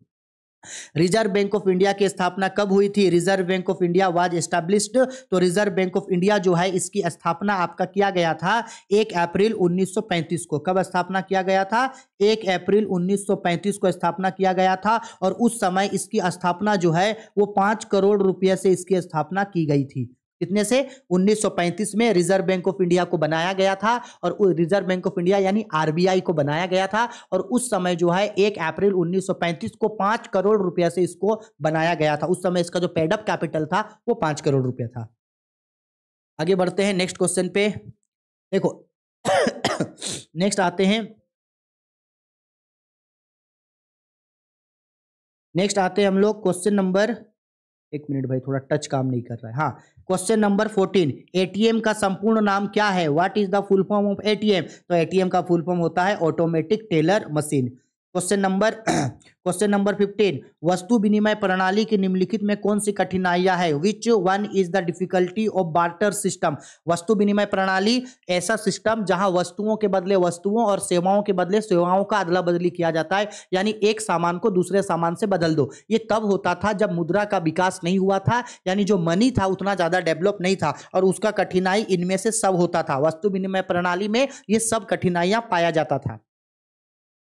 रिजर्व बैंक ऑफ इंडिया की स्थापना कब हुई थी reserve bank of India was established तो रिजर्व बैंक ऑफ इंडिया जो है इसकी स्थापना आपका किया गया था एक अप्रैल 1935 को कब स्थापना किया गया था एक अप्रैल 1935 को स्थापना किया गया था और उस समय इसकी स्थापना जो है वो पाँच करोड़ रुपये से इसकी स्थापना की गई थी कितने से 1935 में रिजर्व बैंक ऑफ इंडिया को बनाया गया था और रिजर्व बैंक ऑफ इंडिया यानी आरबीआई को बनाया गया था और उस समय जो है एक अप्रैल 1935 को पांच करोड़ रुपया से इसको बनाया गया था उस समय इसका जो पेडअप कैपिटल था वो पांच करोड़ रुपया था आगे बढ़ते हैं नेक्स्ट क्वेश्चन पे देखो नेक्स्ट आते हैं नेक्स्ट आते हैं हम लोग क्वेश्चन नंबर एक मिनट भाई थोड़ा टच काम नहीं कर रहा है हाँ क्वेश्चन नंबर फोर्टीन एटीएम का संपूर्ण नाम क्या है what is the full form of ATM तो एटीएम का फुल फॉर्म होता है automatic teller machine question number question number fifteen वस्तु विनिमय प्रणाली के निम्नलिखित में कौन सी कठिनाइयां है which one is the difficulty of barter system वस्तु विनिमय प्रणाली ऐसा सिस्टम जहां वस्तुओं के बदले वस्तुओं और सेवाओं के बदले सेवाओं का अदला बदली किया जाता है यानी एक सामान को दूसरे सामान से बदल दो ये तब होता था जब मुद्रा का विकास नहीं हुआ था यानी जो मनी था उतना ज़्यादा डेवलप नहीं था और उसका कठिनाई इनमें से सब होता था वस्तु विनिमय प्रणाली में ये सब कठिनाइयाँ पाया जाता था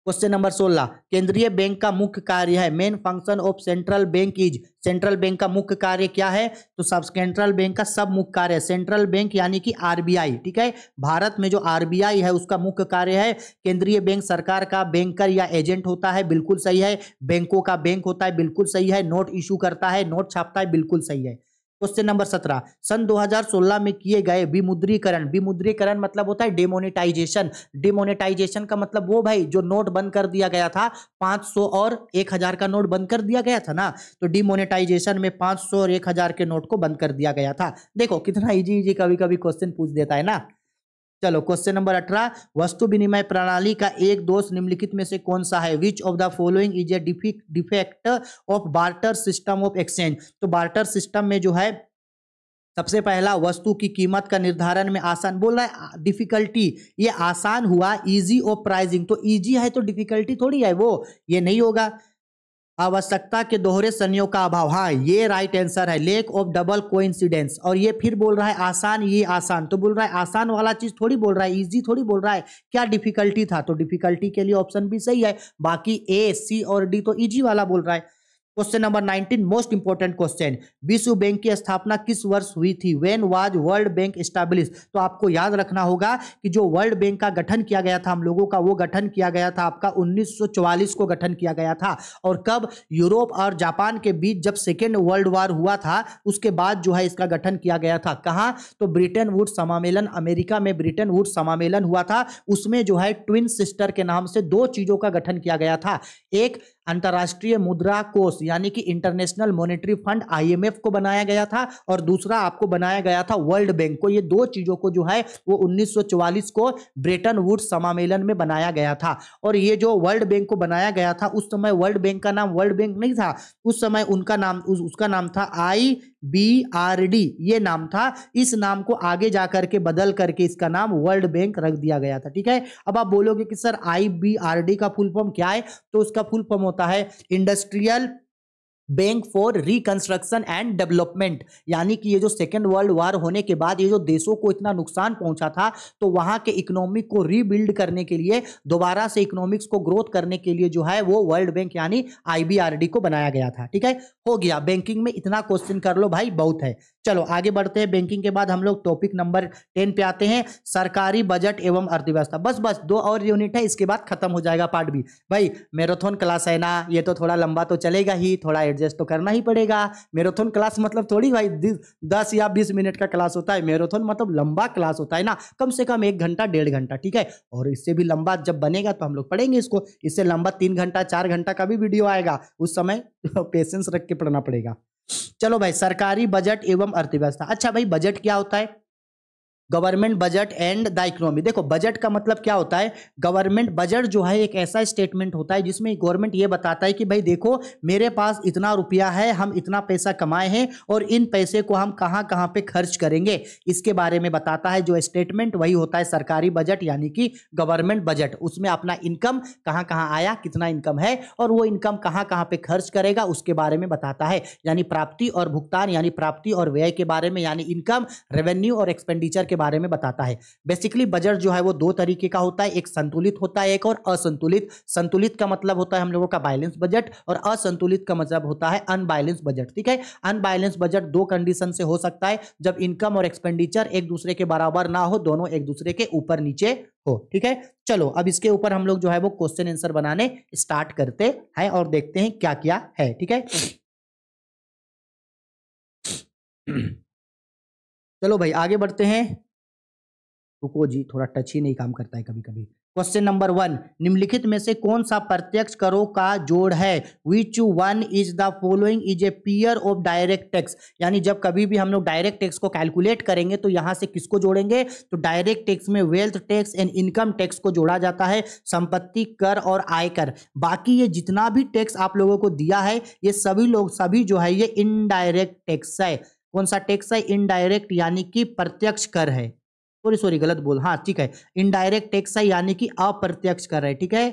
क्वेश्चन नंबर सोलह केंद्रीय बैंक का मुख्य कार्य है main function of central bank is central bank का मुख्य कार्य क्या है तो सब सेंट्रल बैंक का सब मुख्य कार्य है सेंट्रल बैंक यानी कि आरबीआई ठीक है भारत में जो आरबीआई है उसका मुख्य कार्य है केंद्रीय बैंक सरकार का बैंकर या एजेंट होता है बिल्कुल सही है बैंकों का बैंक होता है बिल्कुल सही है नोट इशू करता है नोट छापता है बिल्कुल सही है क्वेश्चन नंबर सत्रह सन 2016 में किए गए विमुद्रीकरण विमुद्रीकरण मतलब होता है डिमोनेटाइजेशन डिमोनेटाइजेशन का मतलब वो भाई जो नोट बंद कर दिया गया था 500 और 1000 का नोट बंद कर दिया गया था ना तो डिमोनेटाइजेशन में 500 और 1000 के नोट को बंद कर दिया गया था देखो कितना इजी इजी कभी कभी क्वेश्चन पूछ देता है ना चलो क्वेश्चन नंबर अठारह वस्तु विनिमय प्रणाली का एक दोष निम्नलिखित में से कौन सा है which of the following is a defect of barter system of exchange तो बार्टर सिस्टम में जो है सबसे पहला वस्तु की कीमत का निर्धारण में आसान बोल रहा है डिफिकल्टी ये आसान हुआ इजी ऑफ प्राइजिंग तो इजी है तो डिफिकल्टी थोड़ी है वो ये नहीं होगा आवश्यकता के दोहरे संयोग का अभाव हाँ ये राइट आंसर है लेक ऑफ डबल कोइंसिडेंस और ये फिर बोल रहा है आसान ये आसान तो बोल रहा है आसान वाला चीज थोड़ी बोल रहा है इजी थोड़ी बोल रहा है क्या डिफिकल्टी था तो डिफिकल्टी के लिए ऑप्शन भी सही है बाकी ए सी और डी तो इजी वाला बोल रहा है question number 19 most important question विश्व बैंक की स्थापना किस वर्ष हुई थी when was world bank establish तो आपको याद रखना होगा कि जो वर्ल्ड बैंक का गठन किया गया था हम लोगों का वो गठन किया गया था आपका 1944 को गठन किया गया था और कब यूरोप और जापान के बीच जब सेकेंड वर्ल्ड वार हुआ था उसके बाद जो है इसका गठन किया गया था कहाँ तो ब्रिटेन वुड समामेलन अमेरिका में ब्रिटेन वुड समामेलन हुआ था उसमें जो है ट्विन सिस्टर के नाम से दो चीजों का गठन किया गया था एक अंतर्राष्ट्रीय मुद्रा कोष यानी कि इंटरनेशनल मॉनेटरी फंड आईएमएफ को बनाया गया था और दूसरा आपको बनाया गया था वर्ल्ड बैंक को ये दो चीजों को जो है वो 1944 को ब्रिटेन वुड समामेलन में बनाया गया था और ये जो वर्ल्ड बैंक को बनाया गया था उस समय वर्ल्ड बैंक का नाम वर्ल्ड बैंक नहीं था उस समय उनका नाम उस, उसका नाम था आई बी आर डी ये नाम था इस नाम को आगे जा करके बदल करके इसका नाम वर्ल्ड बैंक रख दिया गया था ठीक है अब आप बोलोगे कि sir I B R D का फुल फॉर्म क्या है तो उसका फुल फॉर्म होता है industrial bank for reconstruction and development यानी कि ये जो सेकेंड वर्ल्ड वॉर होने के बाद ये जो देशों को इतना नुकसान पहुंचा था तो वहां के इकोनॉमिक को रीबिल्ड करने के लिए दोबारा से इकोनॉमिक्स को ग्रोथ करने के लिए जो है वो वर्ल्ड बैंक यानी आईबीआरडी को बनाया गया था ठीक है हो गया बैंकिंग में इतना क्वेश्चन कर लो भाई बहुत है चलो आगे बढ़ते हैं बैंकिंग के बाद हम लोग टॉपिक नंबर टेन पे आते हैं सरकारी बजट एवं अर्थव्यवस्था बस बस दो और यूनिट है इसके बाद खत्म हो जाएगा पार्ट भी भाई मैराथन क्लास है ना ये तो थोड़ा लंबा तो चलेगा ही थोड़ा एडजस्ट तो करना ही पड़ेगा मैराथन क्लास मतलब थोड़ी भाई दस या बीस मिनट का क्लास होता है मैराथन मतलब लंबा क्लास होता है ना कम से कम एक घंटा डेढ़ घंटा ठीक है और इससे भी लंबा जब बनेगा तो हम लोग पढ़ेंगे इसको इससे लंबा तीन घंटा चार घंटा का भी वीडियो आएगा उस समय पेशेंस रख के पढ़ना पड़ेगा चलो भाई सरकारी बजट एवं अर्थव्यवस्था अच्छा भाई बजट क्या होता है government budget and the economy देखो बजट का मतलब क्या होता है गवर्नमेंट बजट जो है एक ऐसा स्टेटमेंट होता है जिसमें गवर्नमेंट ये बताता है कि भाई देखो मेरे पास इतना रुपया है हम इतना पैसा कमाए हैं और इन पैसे को हम कहाँ कहाँ पे खर्च करेंगे इसके बारे में बताता है जो स्टेटमेंट वही होता है सरकारी बजट यानी कि गवर्नमेंट बजट उसमें अपना इनकम कहाँ कहाँ आया कितना इनकम है और वो इनकम कहाँ कहाँ पे खर्च करेगा उसके बारे में बताता है यानी प्राप्ति और भुगतान यानी प्राप्ति और व्यय के बारे में यानी इनकम रेवेन्यू और एक्सपेंडिचर के बारे में बताता है बेसिकली बजट जो है वो दो तरीके का होता है एक संतुलित होता है एक और असंतुलित संतुलित का मतलब होता है हम लोगों का बैलेंस बजट और असंतुलित का मतलब होता है अनबैलेंस बजट ठीक है अनबैलेंस बजट दो कंडीशन से हो सकता है जब इनकम और एक्सपेंडिचर एक दूसरे के बराबर ना हो दोनों एक दूसरे के ऊपर नीचे हो ठीक है चलो अब इसके ऊपर हम लोग जो है वो क्वेश्चन आंसर बनाने स्टार्ट करते हैं और देखते हैं क्या क्या है ठीक है चलो भाई आगे बढ़ते हैं रुको जी थोड़ा टच ही नहीं काम करता है कभी कभी क्वेश्चन नंबर वन निम्नलिखित में से कौन सा प्रत्यक्ष करों का जोड़ है which one is the following is a pair of direct tax यानी जब कभी भी हम लोग डायरेक्ट टैक्स को कैलकुलेट करेंगे तो यहाँ से किसको जोड़ेंगे तो डायरेक्ट टैक्स में wealth tax and income tax को जोड़ा जाता है संपत्ति कर और आयकर बाकी ये जितना भी टैक्स आप लोगों को दिया है ये सभी लोग सभी जो है ये इनडायरेक्ट टैक्स है कौन सा टैक्स है इनडायरेक्ट यानी कि प्रत्यक्ष कर है सॉरी सॉरी गलत बोल हाँ ठीक है इनडायरेक्ट टैक्स है यानी कि अप्रत्यक्ष कर रहे ठीक है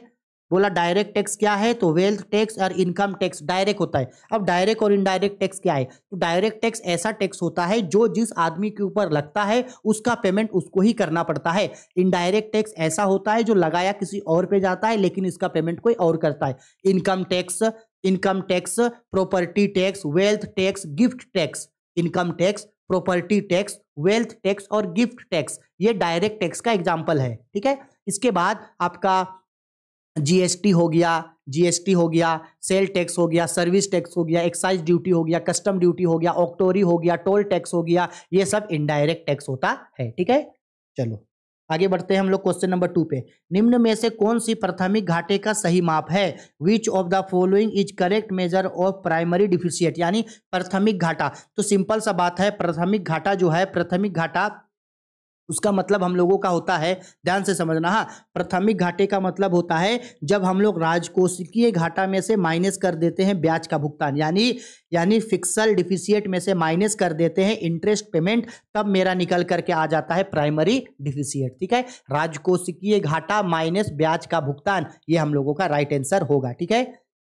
बोला डायरेक्ट टैक्स क्या है तो वेल्थ टैक्स और इनकम टैक्स डायरेक्ट होता है अब डायरेक्ट और इनडायरेक्ट टैक्स क्या है तो डायरेक्ट टैक्स ऐसा टैक्स होता है जो जिस आदमी के ऊपर लगता है उसका पेमेंट उसको ही करना पड़ता है इनडायरेक्ट टैक्स ऐसा होता है जो लगाया किसी और पे जाता है लेकिन इसका पेमेंट कोई और करता है income tax income tax property tax wealth tax gift tax income tax property tax wealth tax और गिफ्ट टैक्स ये डायरेक्ट टैक्स का एग्जाम्पल है ठीक है इसके बाद आपका जीएसटी हो गया जीएसटी हो गया सेल टैक्स हो गया सर्विस टैक्स हो गया एक्साइज ड्यूटी हो गया कस्टम ड्यूटी हो गया ऑक्टोरी हो गया टोल टैक्स हो गया ये सब इनडायरेक्ट टैक्स होता है ठीक है चलो आगे बढ़ते हैं हम लोग क्वेश्चन नंबर टू पे निम्न में से कौन सी प्राथमिक घाटे का सही माप है which of the following is correct measure of primary deficit यानी प्राथमिक घाटा तो सिंपल सा बात है प्राथमिक घाटा जो है प्राथमिक घाटा उसका मतलब हम लोगों का होता है ध्यान से समझना हाँ प्राथमिक घाटे का मतलब होता है जब हम लोग राजकोषीय घाटा में से माइनस कर देते हैं ब्याज का भुगतान यानी यानी फिक्सल डिफिशिएट में से माइनस कर देते हैं इंटरेस्ट पेमेंट तब मेरा निकल करके आ जाता है प्राइमरी डिफिशिएट ठीक है राजकोषीय घाटा माइनस ब्याज का भुगतान ये हम लोगों का राइट आंसर होगा ठीक है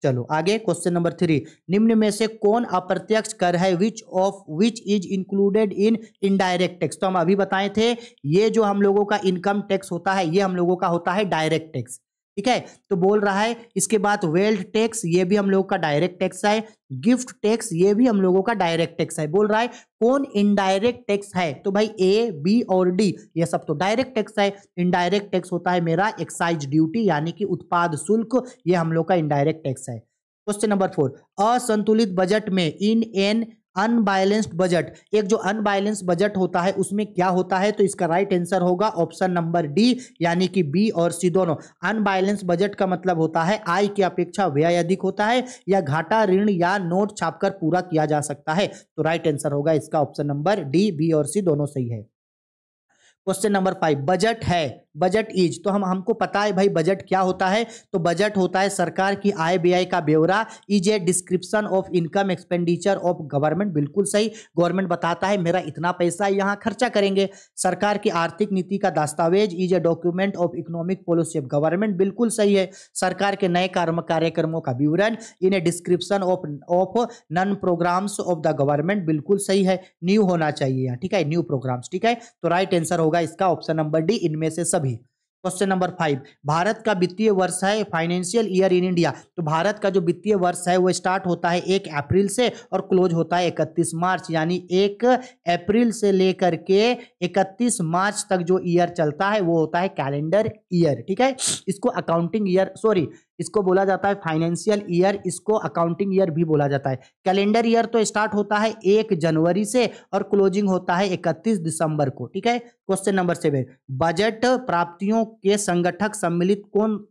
चलो आगे क्वेश्चन नंबर थ्री निम्न में से कौन अप्रत्यक्ष कर है which of which is included in indirect tax तो हम अभी बताए थे ये जो हम लोगों का इनकम टैक्स होता है ये हम लोगों का होता है डायरेक्ट टैक्स ठीक है तो बोल रहा है इसके बाद वेल्थ टैक्स ये भी हम लोगों का डायरेक्ट टैक्स है गिफ्ट टैक्स ये भी हम लोगों का डायरेक्ट टैक्स है बोल रहा है कौन इनडायरेक्ट टैक्स है तो भाई ए बी और डी ये सब तो डायरेक्ट टैक्स है इनडायरेक्ट टैक्स होता है मेरा एक्साइज ड्यूटी यानी कि उत्पाद शुल्क ये हम लोग का इनडायरेक्ट टैक्स है क्वेश्चन नंबर फोर असंतुलित बजट में इन एन अनबैलेंस्ड बजट एक जो अनबैलेंस बजट होता है उसमें क्या होता है तो इसका राइट आंसर होगा ऑप्शन नंबर डी यानी कि बी और सी दोनों अनबैलेंस बजट का मतलब होता है आय की अपेक्षा व्यय अधिक होता है या घाटा ऋण या नोट छापकर पूरा किया जा सकता है तो राइट आंसर होगा इसका ऑप्शन नंबर डी बी और सी दोनों सही है क्वेश्चन नंबर फाइव बजट है बजट इज तो हम हमको पता है भाई बजट क्या होता है तो बजट होता है सरकार की आय व्यय का ब्यौरा is a description of income expenditure of government बिल्कुल सही गवर्नमेंट बताता है मेरा इतना पैसा यहाँ खर्चा करेंगे सरकार की आर्थिक नीति का दस्तावेज is a document of economic policy of government बिल्कुल सही है सरकार के नए कार्म कार्यक्रमों का विवरण in a description of of none programs of the government बिल्कुल सही है न्यू होना चाहिए यहाँ ठीक है न्यू प्रोग्राम्स ठीक है तो राइट आंसर होगा इसका ऑप्शन नंबर डी इनमें से सब सभी क्वेश्चन नंबर फाइव भारत का वित्तीय वर्ष है फाइनेंशियल ईयर इन इंडिया तो भारत का जो वित्तीय वर्ष है वो स्टार्ट होता है एक अप्रैल से और क्लोज होता है इकतीस मार्च यानी एक अप्रैल से लेकर के इकतीस मार्च तक जो ईयर चलता है वो होता है कैलेंडर ईयर ठीक है इसको अकाउंटिंग ईयर सॉरी इसको बोला जाता है फाइनेंशियल ईयर इसको अकाउंटिंग ईयर भी बोला जाता है कैलेंडर ईयर तो स्टार्ट होता है एक जनवरी से और क्लोजिंग होता है इकतीस दिसंबर को ठीक है क्वेश्चन नंबर सेवन बजट प्राप्तियों के संगठक सम्मिलित कौन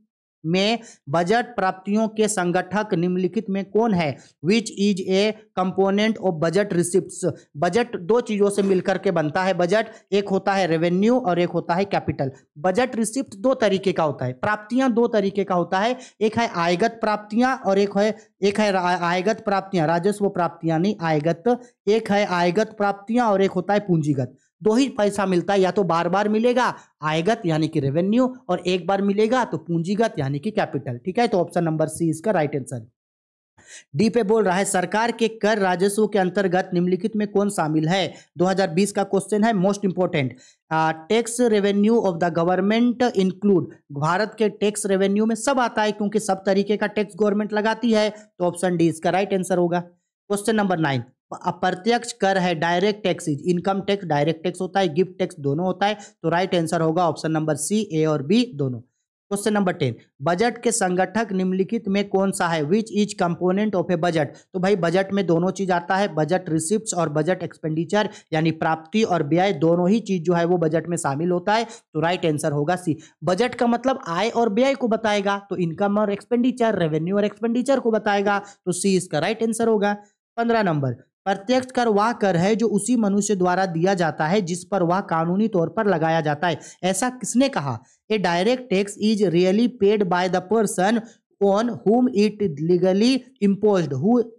में बजट प्राप्तियों के संगठक निम्नलिखित में कौन है which is a component of budget receipt budget दो चीज़ों से मिलकर के बनता है बजट एक होता है रेवेन्यू और एक होता है कैपिटल बजट रिसिप्ट दो तरीके का होता है प्राप्तियां दो तरीके का होता है एक है आयगत प्राप्तियां और एक है एक है आयगत प्राप्तियां राजस्व प्राप्तियां नहीं आयगत एक है आयगत प्राप्तियां और एक होता है पूंजीगत दो ही पैसा मिलता है या तो बार बार मिलेगा आयगत यानी कि रेवेन्यू और एक बार मिलेगा तो पूंजीगत यानी कि कैपिटल ठीक है तो ऑप्शन नंबर सी इसका राइट आंसर डी पे बोल रहा है सरकार के कर राजस्व के अंतर्गत निम्नलिखित में कौन शामिल है 2020 का क्वेश्चन है most important tax revenue of the government include Bharat के टैक्स रेवेन्यू में सब आता है क्योंकि सब तरीके का टैक्स गवर्नमेंट लगाती है तो ऑप्शन डी इसका राइट आंसर होगा क्वेश्चन नंबर नाइन अप्रत्यक्ष कर है direct tax income tax direct tax होता है गिफ्ट टैक्स दोनों होता है तो राइट आंसर होगा ऑप्शन नंबर सी ए और बी दोनों क्वेश्चन नंबर टेन बजट के संगठक निम्नलिखित में कौन सा है which is component of a budget तो भाई बजट में दोनों चीज आता है बजट रिसिप्ट और बजट एक्सपेंडिचर यानी प्राप्ति और व्यय दोनों ही चीज जो है वो बजट में शामिल होता है तो राइट आंसर होगा सी बजट का मतलब आय और व्यय को बताएगा तो इनकम और एक्सपेंडिचर रेवेन्यू और एक्सपेंडिचर को बताएगा तो सी इसका राइट आंसर होगा पंद्रह नंबर प्रत्यक्ष कर वह कर है जो उसी मनुष्य द्वारा दिया जाता है जिस पर वह कानूनी तौर पर लगाया जाता है ऐसा किसने कहा a direct tax is really paid by the person on whom it legally impose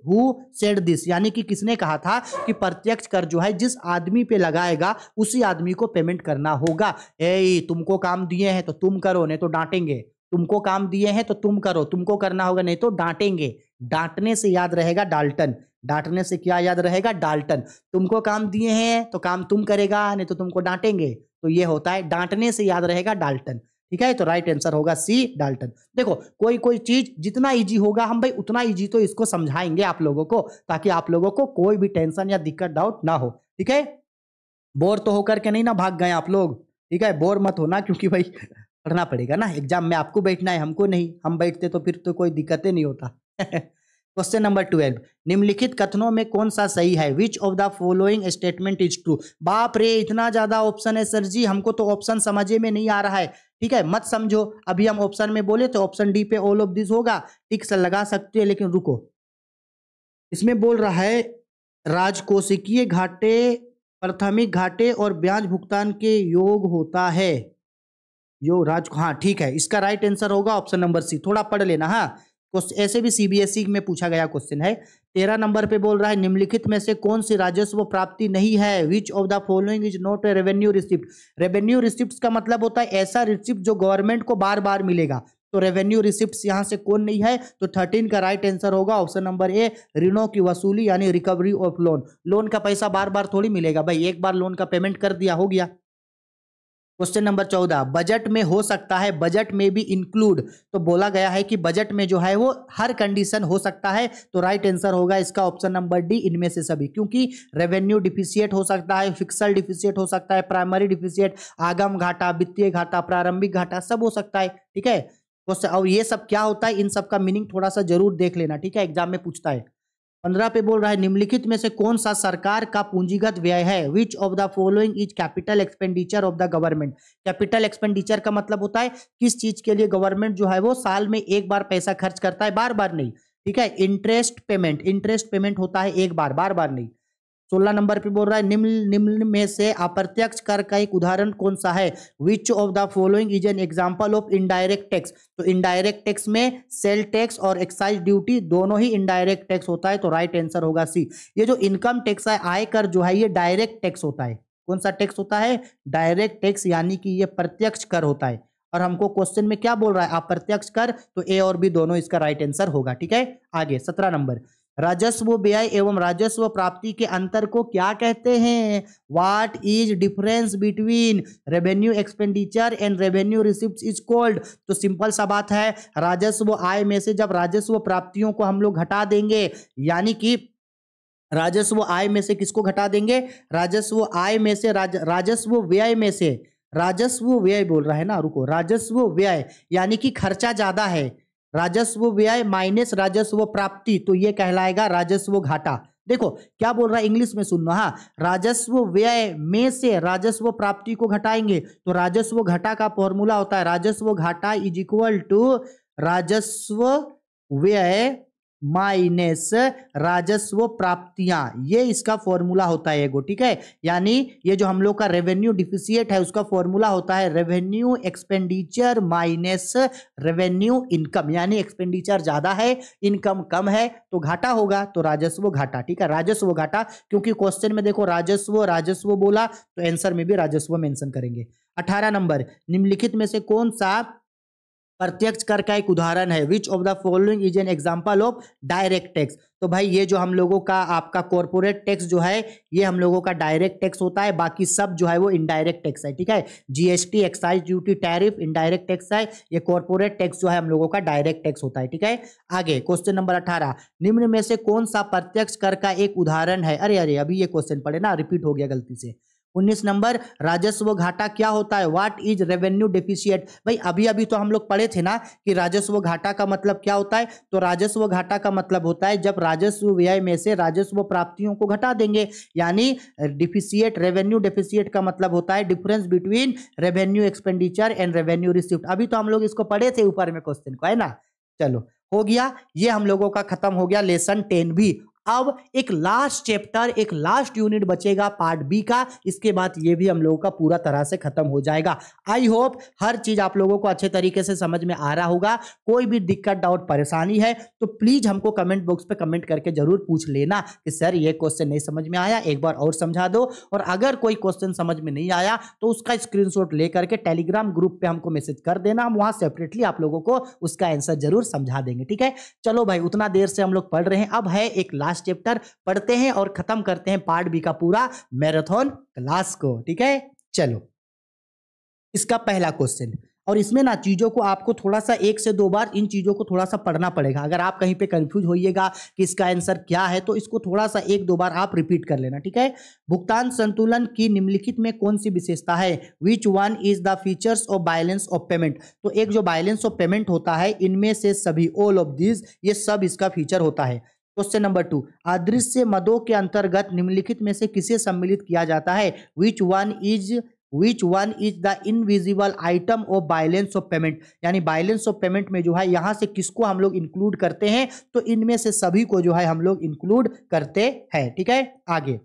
who said this यानी कि किसने कहा था कि प्रत्यक्ष कर जो है जिस आदमी पे लगाएगा उसी आदमी को पेमेंट करना होगा ए तुमको काम दिए हैं तो तुम करो नहीं तो डांटेंगे तुमको काम दिए हैं तो तुम करो तुमको करना होगा नहीं तो डांटेंगे डांटने से याद रहेगा डाल्टन डांटने से क्या याद रहेगा डाल्टन तुमको काम दिए हैं तो काम तुम करेगा नहीं तो तुमको डांटेंगे तो ये होता है डांटने से याद रहेगा डाल्टन ठीक है तो राइट आंसर होगा सी डाल्टन देखो कोई कोई चीज जितना इजी होगा हम भाई उतना इजी तो इसको समझाएंगे आप लोगों को ताकि आप लोगों को कोई भी टेंशन या दिक्कत डाउट ना हो ठीक है बोर तो होकर के नहीं ना भाग गए आप लोग ठीक है बोर मत होना क्योंकि भाई पढ़ना पड़ेगा ना एग्जाम में आपको बैठना है हमको नहीं हम बैठते तो फिर तो कोई दिक्कतें नहीं होता क्वेश्चन नंबर ट्वेल्व निम्नलिखित कथनों में कौन सा सही है which of the following statement is true बाप रे इतना ज्यादा ऑप्शन है सर जी हमको तो ऑप्शन समझे में नहीं आ रहा है ठीक है मत समझो अभी हम ऑप्शन में बोले तो ऑप्शन डी पे ऑल ऑफ दिस होगा टिक सर लगा सकते हैं लेकिन रुको इसमें बोल रहा है राजकोषिकीय घाटे प्राथमिक घाटे और ब्याज भुगतान के योग होता है यो राज हाँ ठीक है इसका राइट आंसर होगा ऑप्शन नंबर सी थोड़ा पढ़ लेना हाँ ऐसे भी सीबीएसई e में पूछा गया क्वेश्चन है तेरह नंबर पे बोल रहा है निम्नलिखित में से कौन सी राजस्व प्राप्ति नहीं है which of the following is not a revenue receipt revenue receipt का मतलब होता है ऐसा रिसिप्ट जो गवर्नमेंट को बार बार मिलेगा तो रेवेन्यू रिसिप्ट यहाँ से कौन नहीं है तो थर्टीन का राइट आंसर होगा ऑप्शन नंबर ए ऋणों की वसूली यानी रिकवरी ऑफ लोन लोन का पैसा बार बार थोड़ी मिलेगा भाई एक बार लोन का पेमेंट कर दिया हो गया क्वेश्चन नंबर चौदह बजट में हो सकता है बजट में भी इंक्लूड तो बोला गया है कि बजट में जो है वो हर कंडीशन हो सकता है तो राइट आंसर होगा इसका ऑप्शन नंबर डी इनमें से सभी क्योंकि रेवेन्यू डिफिशियट हो सकता है फिक्सल डिफिशियट हो सकता है प्राइमरी डिफिशियट आगम घाटा वित्तीय घाटा प्रारंभिक घाटा सब हो सकता है ठीक है क्वेश्चन और ये सब क्या होता है इन सब का मीनिंग थोड़ा सा जरूर देख लेना ठीक है एग्जाम में पूछता है पंद्रह पे बोल रहा है निम्नलिखित में से कौन सा सरकार का पूंजीगत व्यय है which of the following is capital expenditure of the government capital expenditure का मतलब होता है किस चीज के लिए गवर्नमेंट जो है वो साल में एक बार पैसा खर्च करता है बार बार नहीं ठीक है इंटरेस्ट पेमेंट इंटरेस्ट पेमेंट होता है एक बार बार बार नहीं सोलह नंबर पे बोल रहा है निम्न निम्न में से अप्रत्यक्ष कर का एक उदाहरण कौन सा है which of the following is an example of indirect tax तो इनडायरेक्ट टैक्स में सेल टैक्स और एक्साइज ड्यूटी दोनों ही इनडायरेक्ट टैक्स होता है तो राइट आंसर होगा सी ये जो इनकम टैक्स है आय कर जो है ये डायरेक्ट टैक्स होता है कौन सा टैक्स होता है डायरेक्ट टैक्स यानी कि ये प्रत्यक्ष कर होता है और हमको क्वेश्चन में क्या बोल रहा है अप्रत्यक्ष कर तो ए और बी दोनों इसका राइट आंसर होगा ठीक है आगे सत्रह नंबर राजस्व व्यय एवं राजस्व प्राप्ति के अंतर को क्या कहते हैं what is difference between revenue expenditure and revenue receipt is called तो सिंपल सा बात है राजस्व आय में से जब राजस्व प्राप्तियों को हम लोग घटा देंगे यानी कि राजस्व आय में से किसको घटा देंगे राजस्व आय में से राज, राजस्व व्यय में से राजस्व व्यय बोल रहा है ना रुको राजस्व व्यय यानी कि खर्चा ज़्यादा है राजस्व व्यय माइनस राजस्व प्राप्ति तो ये कहलाएगा राजस्व घाटा देखो क्या बोल रहा है इंग्लिश में सुनना हाँ राजस्व व्यय में से राजस्व प्राप्ति को घटाएंगे तो राजस्व घाटा का फॉर्मूला होता है राजस्व घाटा इज इक्वल टू राजस्व व्यय माइनस राजस्व प्राप्तियां ये इसका फॉर्मूला होता है एगो ठीक है यानी ये जो हम लोग का रेवेन्यू डिफिशियट है उसका फॉर्मूला होता है revenue expenditure minus revenue income यानी एक्सपेंडिचर ज्यादा है इनकम कम है तो घाटा होगा तो राजस्व घाटा ठीक है राजस्व घाटा क्योंकि क्वेश्चन में देखो राजस्व राजस्व बोला तो एंसर में भी राजस्व मेंशन करेंगे अठारह नंबर निम्नलिखित में से कौन सा प्रत्यक्ष कर का एक उदाहरण है which of the following is an example of direct tax तो भाई ये जो हम लोगों का आपका कॉरपोरेट टैक्स जो है ये हम लोगों का डायरेक्ट टैक्स होता है बाकी सब जो है वो इनडायरेक्ट टैक्स है ठीक है GST excise duty tariff indirect tax है ये कॉरपोरेट टैक्स जो है हम लोगों का डायरेक्ट टैक्स होता है ठीक है आगे क्वेश्चन नंबर अठारह निम्न में से कौन सा प्रत्यक्ष कर का एक उदाहरण है अरे अरे अभी ये क्वेश्चन पढ़े ना रिपीट हो गया गलती से उन्नीस नंबर राजस्व घाटा क्या होता है व्हाट इज रेवेन्यू डिफिशियट भाई अभी अभी तो हम लोग पढ़े थे ना कि राजस्व घाटा का मतलब क्या होता है तो राजस्व घाटा का मतलब होता है जब राजस्व व्यय में से राजस्व प्राप्तियों को घटा देंगे यानी डिफिशियट रेवेन्यू डिफिशियट का मतलब होता है difference between revenue expenditure and revenue receipt अभी तो हम लोग इसको पढ़े थे ऊपर में क्वेश्चन को है ना चलो हो गया ये हम लोगों का खत्म हो गया लेसन टेन भी अब एक लास्ट चैप्टर एक लास्ट यूनिट बचेगा पार्ट बी का इसके बाद ये भी हम लोगों का पूरा तरह से खत्म हो जाएगा आई होप हर चीज आप लोगों को अच्छे तरीके से समझ में आ रहा होगा कोई भी दिक्कत डाउट परेशानी है तो प्लीज हमको कमेंट बॉक्स पे कमेंट करके जरूर पूछ लेना कि सर ये क्वेश्चन नहीं समझ में आया एक बार और समझा दो और अगर कोई क्वेश्चन समझ में नहीं आया तो उसका शॉट लेकर के टेलीग्राम ग्रुप पे हमको मैसेज कर देना हम वहां सेपरेटली आप लोगों को उसका आंसर जरूर समझा देंगे ठीक है चलो भाई उतना देर से हम लोग पढ़ रहे हैं अब है एक लास्ट लास्ट चैप्टर पढ़ते हैं और खत्म करते हैं पार्ट बी का पूरा मैराथन क्लास को ठीक है चलो इसका पहला क्वेश्चन और इसमें ना चीज़ों को आपको थोड़ा सा एक से दो बार इन चीज़ों को थोड़ा सा पढ़ना पड़ेगा अगर आप कहीं पे कंफ्यूज होइएगा कि इसका आंसर क्या है तो इसको थोड़ा सा एक दो बार आप रिपीट कर लेना ठीक है भुगतान संतुलन की निम्नलिखित में कौन सी विशेषता है which one is the features of balance of payment तो एक जो बैलेंस ऑफ पेमेंट होता है इनमें से सभी ऑल ऑफ दीज ये सब इसका फीचर होता है क्वेश्चन नंबर टू अदृश्य मदों के अंतर्गत निम्नलिखित में से किसे सम्मिलित किया जाता है which one is which one is the invisible item of balance of payment यानी बायलेंस ऑफ पेमेंट में जो है यहाँ से किसको हम लोग इंक्लूड करते हैं तो इनमें से सभी को जो है हम लोग इंक्लूड करते हैं ठीक है आगे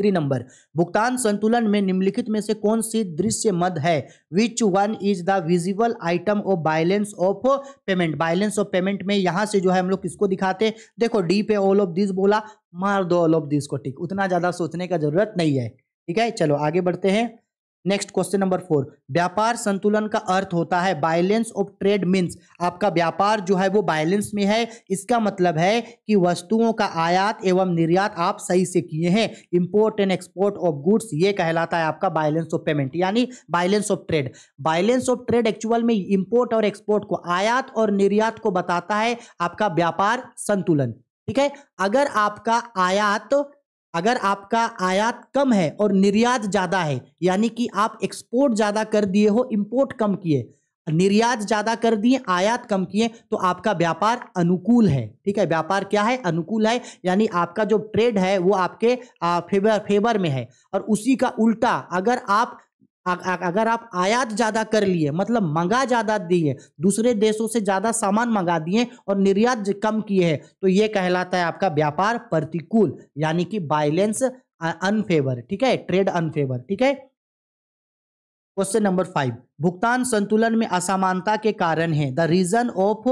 थ्री नंबर भुगतान संतुलन में निम्नलिखित में से कौन सी दृश्य मद है which one is the visible item of balance of payment balance of payment में यहां से जो है हम लोग किसको दिखाते हैं देखो डी पे ऑल ऑफ दिस बोला मार दो ऑल ऑफ दिस को ठीक उतना ज्यादा सोचने का जरूरत नहीं है ठीक है चलो आगे बढ़ते हैं नेक्स्ट क्वेश्चन नंबर फोर व्यापार संतुलन का अर्थ होता है बायलेंस ऑफ ट्रेड मीन्स आपका व्यापार जो है वो बायलेंस में है इसका मतलब है कि वस्तुओं का आयात एवं निर्यात आप सही से किए हैं import and export of goods ये कहलाता है आपका बायलेंस ऑफ पेमेंट यानी balance of trade balance of trade actual में इंपोर्ट और एक्सपोर्ट को आयात और निर्यात को बताता है आपका व्यापार संतुलन ठीक है अगर आपका आयात अगर आपका आयात कम है और निर्यात ज़्यादा है यानी कि आप एक्सपोर्ट ज़्यादा कर दिए हो इम्पोर्ट कम किए निर्यात ज़्यादा कर दिए आयात कम किए तो आपका व्यापार अनुकूल है ठीक है व्यापार क्या है अनुकूल है यानी आपका जो ट्रेड है वो आपके फेवर फेवर में है और उसी का उल्टा अगर आप अगर आप आयात ज़्यादा कर लिए मतलब मंगा ज़्यादा दिए दूसरे देशों से ज़्यादा सामान मंगा दिए और निर्यात कम किए हैं तो ये कहलाता है आपका व्यापार प्रतिकूल यानी कि बायलेंस अनफेवर ठीक है ट्रेड अनफेवर ठीक है क्वेश्चन नंबर फाइव भुगतान संतुलन में असमानता के कारण है the reason of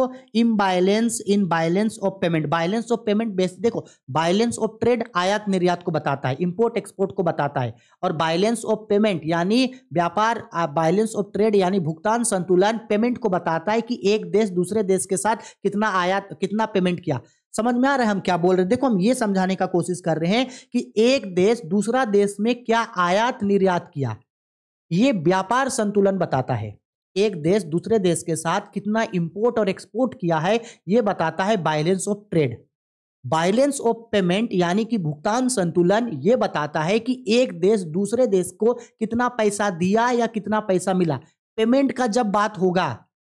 imbalance in balance of payment balance of payment base देखो बायलेंस ऑफ ट्रेड आयात निर्यात को बताता है इंपोर्ट एक्सपोर्ट को बताता है और बायलेंस ऑफ पेमेंट यानी व्यापार बायलेंस ऑफ ट्रेड यानी भुगतान संतुलन पेमेंट को बताता है कि एक देश दूसरे देश के साथ कितना आयात कितना पेमेंट किया समझ में आ रहा है हम क्या बोल रहे हैं देखो हम ये समझाने का कोशिश कर रहे हैं कि एक देश दूसरा देश में क्या आयात निर्यात किया ये व्यापार संतुलन बताता है एक देश दूसरे देश के साथ कितना इंपोर्ट और एक्सपोर्ट किया है ये बताता है balance of trade balance of payment यानी कि भुगतान संतुलन ये बताता है कि एक देश दूसरे देश को कितना पैसा दिया या कितना पैसा मिला पेमेंट का जब बात होगा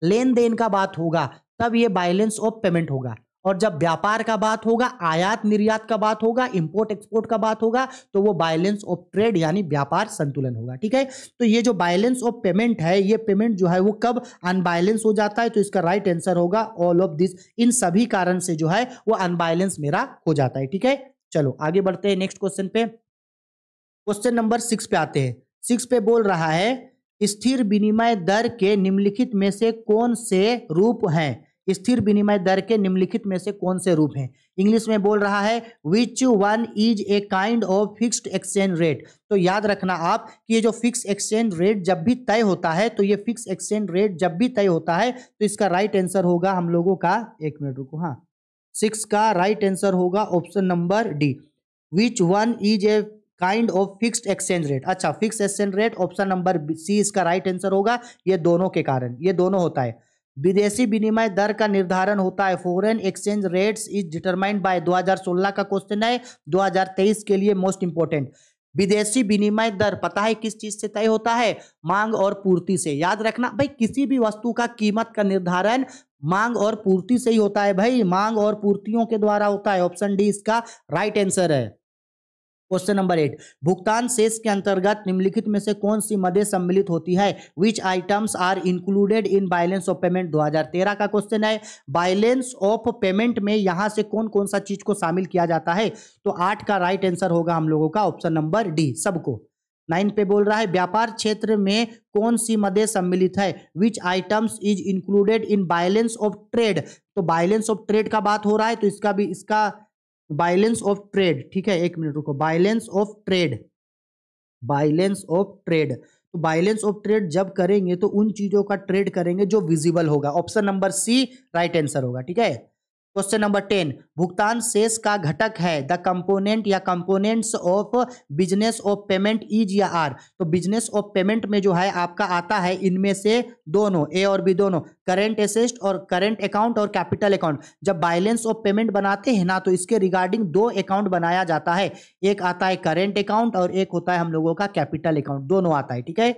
लेन देन का बात होगा तब यह बैलेंस ऑफ पेमेंट होगा और जब व्यापार का बात होगा आयात निर्यात का बात होगा इंपोर्ट एक्सपोर्ट का बात होगा तो वो बैलेंस ऑफ ट्रेड यानी व्यापार संतुलन होगा ठीक है तो ये जो बैलेंस ऑफ पेमेंट है ये पेमेंट जो है वो कब अनबैलेंस हो जाता है तो इसका राइट आंसर होगा ऑल ऑफ दिस इन सभी कारण से जो है वो अनबैलेंस मेरा हो जाता है ठीक है चलो आगे बढ़ते हैं नेक्स्ट क्वेश्चन पे क्वेश्चन नंबर सिक्स पे आते हैं सिक्स पे बोल रहा है स्थिर विनिमय दर के निम्नलिखित में से कौन से रूप हैं स्थिर विनिमय दर के निम्नलिखित में से कौन से रूप हैं इंग्लिश में बोल रहा है which one is a kind of fixed exchange rate तो याद रखना आप कि ये जो फिक्स एक्सचेंज रेट जब भी तय होता है तो ये फिक्स एक्सचेंज रेट जब भी तय होता है तो इसका राइट आंसर होगा हम लोगों का एक मिनट रुको हाँ सिक्स का राइट आंसर होगा option number D which one is a kind of fixed exchange rate अच्छा fix exchange rate option number C इसका राइट आंसर होगा ये दोनों के कारण ये दोनों होता है विदेशी विनिमय दर का निर्धारण होता है foreign exchange rates is determined by 2016 का क्वेश्चन है 2023 के लिए मोस्ट इंपॉर्टेंट विदेशी विनिमय दर पता है किस चीज से तय होता है मांग और पूर्ति से याद रखना भाई किसी भी वस्तु का कीमत का निर्धारण मांग और पूर्ति से ही होता है भाई मांग और पूर्तियों के द्वारा होता है ऑप्शन डी इसका राइट आंसर है क्वेश्चन नंबर एट भुगतान शेष के अंतर्गत निम्नलिखित में से कौन सी मदें सम्मिलित होती है which items are included in balance of payment 2013 का क्वेश्चन है बैलेंस ऑफ पेमेंट में यहां से कौन कौन सा चीज को शामिल किया जाता है तो आठ का राइट आंसर होगा हम लोगों का ऑप्शन नंबर डी सबको नाइन पे बोल रहा है व्यापार क्षेत्र में कौन सी मदें सम्मिलित है which items is included in balance of trade तो बैलेंस ऑफ ट्रेड का बात हो रहा है तो इसका भी इसका बायलेंस ऑफ ट्रेड ठीक है एक मिनट रुको balance of trade balance of trade तो बायलेंस ऑफ ट्रेड जब करेंगे तो उन चीजों का ट्रेड करेंगे जो विजिबल होगा option number C right answer होगा ठीक है क्वेश्चन नंबर टेन भुगतान शेष का घटक है द कंपोनेंट या components of business of payment is या आर तो बिजनेस ऑफ पेमेंट में जो है आपका आता है इनमें से दोनों ए और बी दोनों करेंट एसेस्ट और करेंट अकाउंट और कैपिटल अकाउंट जब बैलेंस ऑफ पेमेंट बनाते हैं ना तो इसके रिगार्डिंग दो अकाउंट बनाया जाता है एक आता है करेंट अकाउंट और एक होता है हम लोगों का कैपिटल अकाउंट दोनों आता है ठीक है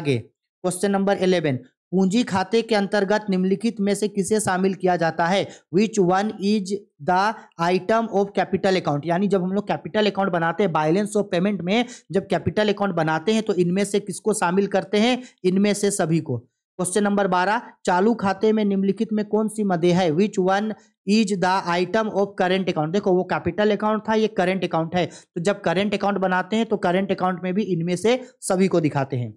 आगे क्वेश्चन नंबर इलेवन पूंजी खाते के अंतर्गत निम्नलिखित में से किसे शामिल किया जाता है which one is the item of capital account यानी जब हम लोग कैपिटल अकाउंट बनाते हैं बैलेंस ऑफ पेमेंट में जब कैपिटल अकाउंट बनाते हैं तो इनमें से किसको शामिल करते हैं इनमें से सभी को क्वेश्चन नंबर बारह चालू खाते में निम्नलिखित में कौन सी मदे है which one is the item of current account देखो वो कैपिटल अकाउंट था ये करेंट अकाउंट है तो जब करेंट अकाउंट बनाते हैं तो करेंट अकाउंट में भी इनमें से सभी को दिखाते हैं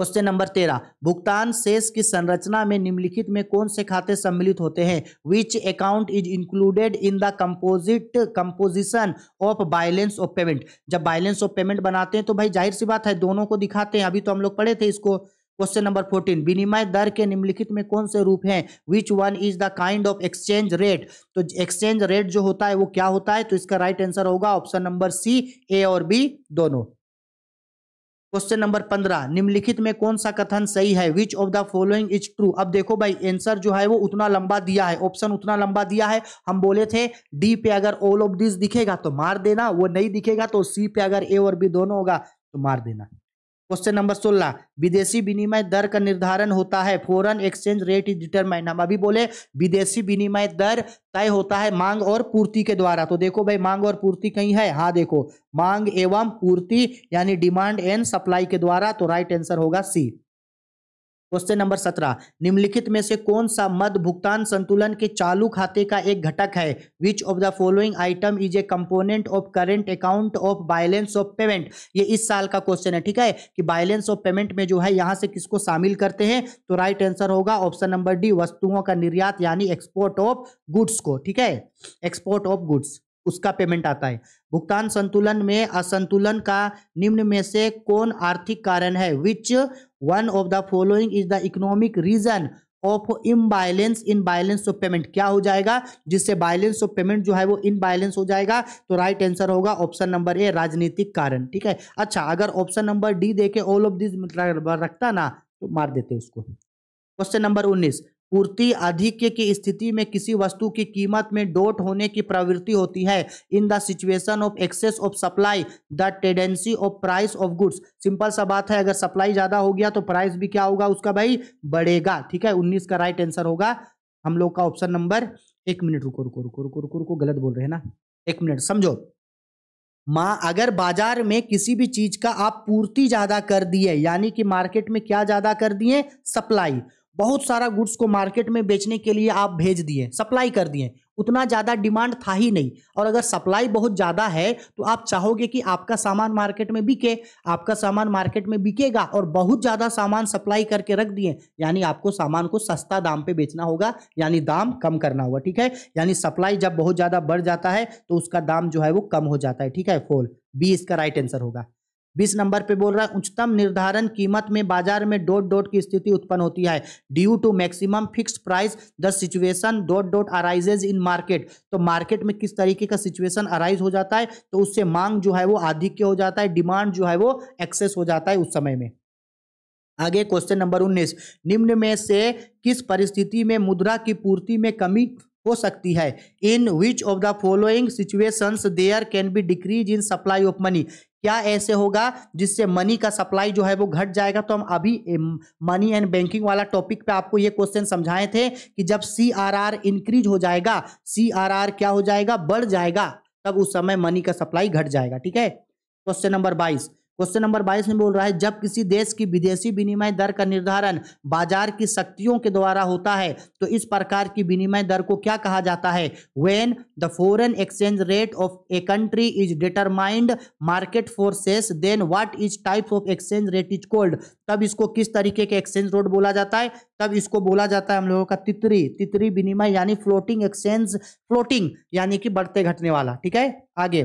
क्वेश्चन नंबर तेरह भुगतान शेष की संरचना में निम्नलिखित में कौन से खाते सम्मिलित होते हैं which account is included in the composite composition of balance of payment जब बैलेंस ऑफ पेमेंट बनाते हैं तो भाई जाहिर सी बात है दोनों को दिखाते हैं अभी तो हम लोग पढ़े थे इसको क्वेश्चन नंबर फोर्टीन विनिमय दर के निम्नलिखित में कौन से रूप हैं which one is the kind of exchange rate तो एक्सचेंज रेट जो होता है वो क्या होता है तो इसका राइट right आंसर होगा ऑप्शन नंबर सी ए और बी दोनों क्वेश्चन नंबर पंद्रह निम्नलिखित में कौन सा कथन सही है which of the following is true अब देखो भाई आंसर जो है वो उतना लंबा दिया है ऑप्शन उतना लंबा दिया है हम बोले थे डी पे अगर ऑल ऑफ दिस दिखेगा तो मार देना वो नहीं दिखेगा तो सी पे अगर ए और बी दोनों होगा तो मार देना क्वेश्चन नंबर सोलह विदेशी विनिमय दर का निर्धारण होता है foreign exchange rate is determine हम अभी बोले विदेशी विनिमय दर तय होता है मांग और पूर्ति के द्वारा तो देखो भाई मांग और पूर्ति कहीं है हाँ देखो मांग एवं पूर्ति यानी डिमांड एंड सप्लाई के द्वारा तो राइट आंसर होगा सी क्वेश्चन नंबर सत्रह निम्नलिखित में से कौन सा मद भुगतान संतुलन के चालू खाते का एक घटक है which of the following item is a component of current account of balance of payment ये इस साल का क्वेश्चन है ठीक है कि बैलेंस ऑफ पेमेंट में जो है यहाँ से किसको शामिल करते हैं तो राइट आंसर होगा ऑप्शन नंबर डी वस्तुओं का निर्यात यानी एक्सपोर्ट ऑफ गुड्स को ठीक है एक्सपोर्ट ऑफ गुड्स उसका पेमेंट आता है भुगतान संतुलन में असंतुलन का निम्न में से कौन आर्थिक कारण है which one of the following is the economic reason of imbalance in balance of payment क्या हो जाएगा जिससे बैलेंस ऑफ पेमेंट जो है वो इन हो जाएगा तो राइट आंसर होगा ऑप्शन नंबर ए राजनीतिक कारण ठीक है अच्छा अगर ऑप्शन नंबर डी देखे ऑल ऑफ दिस रखता ना तो मार देते उसको क्वेश्चन नंबर उन्नीस पूर्ति आधिक्य की स्थिति में किसी वस्तु की कीमत में डोट होने की प्रवृत्ति होती है in the situation of excess of supply the tendency of price of goods simple सा बात है अगर सप्लाई ज़्यादा हो गया तो प्राइस भी क्या होगा उसका भाई बढ़ेगा ठीक है उन्नीस का राइट आंसर होगा हम लोग का ऑप्शन नंबर एक मिनट रुको रुको रुको रुको रुको रुको गलत बोल रहे हैं ना एक मिनट समझो माँ अगर बाजार में किसी भी चीज का आप पूर्ति ज्यादा कर दिए यानी कि मार्केट में क्या ज्यादा कर दिए सप्लाई बहुत सारा गुड्स को मार्केट में बेचने के लिए आप भेज दिए सप्लाई कर दिए उतना ज़्यादा डिमांड था ही नहीं और अगर सप्लाई बहुत ज़्यादा है तो आप चाहोगे कि आपका सामान मार्केट में बिके आपका सामान मार्केट में बिकेगा और बहुत ज़्यादा सामान सप्लाई करके रख दिए यानी आपको सामान को सस्ता दाम पे बेचना होगा यानी दाम कम करना होगा ठीक है यानी सप्लाई जब बहुत ज़्यादा बढ़ जाता है तो उसका दाम जो है वो कम हो जाता है ठीक है फोल बी इसका राइट आंसर होगा बीस नंबर पे बोल रहा है उच्चतम निर्धारण कीमत में बाजार में डॉट डॉट की स्थिति उत्पन्न होती है due to maximum fix price the situation dot dot arises in market तो मार्केट में किस तरीके का सिचुएशन अराइज हो जाता है तो उससे मांग जो है वो आधिक्य हो जाता है डिमांड जो है वो एक्सेस हो जाता है उस समय में आगे क्वेश्चन नंबर उन्नीस निम्न में से किस परिस्थिति में मुद्रा की पूर्ति में कमी हो सकती है in which of the following situations there can be decrease in supply of money क्या ऐसे होगा जिससे मनी का सप्लाई जो है वो घट जाएगा तो हम अभी मनी एंड बैंकिंग वाला टॉपिक पे आपको ये क्वेश्चन समझाए थे कि जब सी आर आर इंक्रीज हो जाएगा सी आर आर क्या हो जाएगा बढ़ जाएगा तब उस समय मनी का सप्लाई घट जाएगा ठीक है क्वेश्चन नंबर बाईस क्वेश्चन नंबर बाईस में बोल रहा है जब किसी देश की विदेशी विनिमय दर का निर्धारण बाजार की शक्तियों के द्वारा होता है तो इस प्रकार की विनिमय दर को क्या कहा जाता है when the foreign exchange rate of a country is determined market forces then what is type of exchange rate is called तब इसको किस तरीके के एक्सचेंज रोड बोला जाता है तब इसको बोला जाता है हम लोगों का तितरी तितरी विनिमय यानी फ्लोटिंग एक्सचेंज फ्लोटिंग यानी कि बढ़ते घटने वाला ठीक है आगे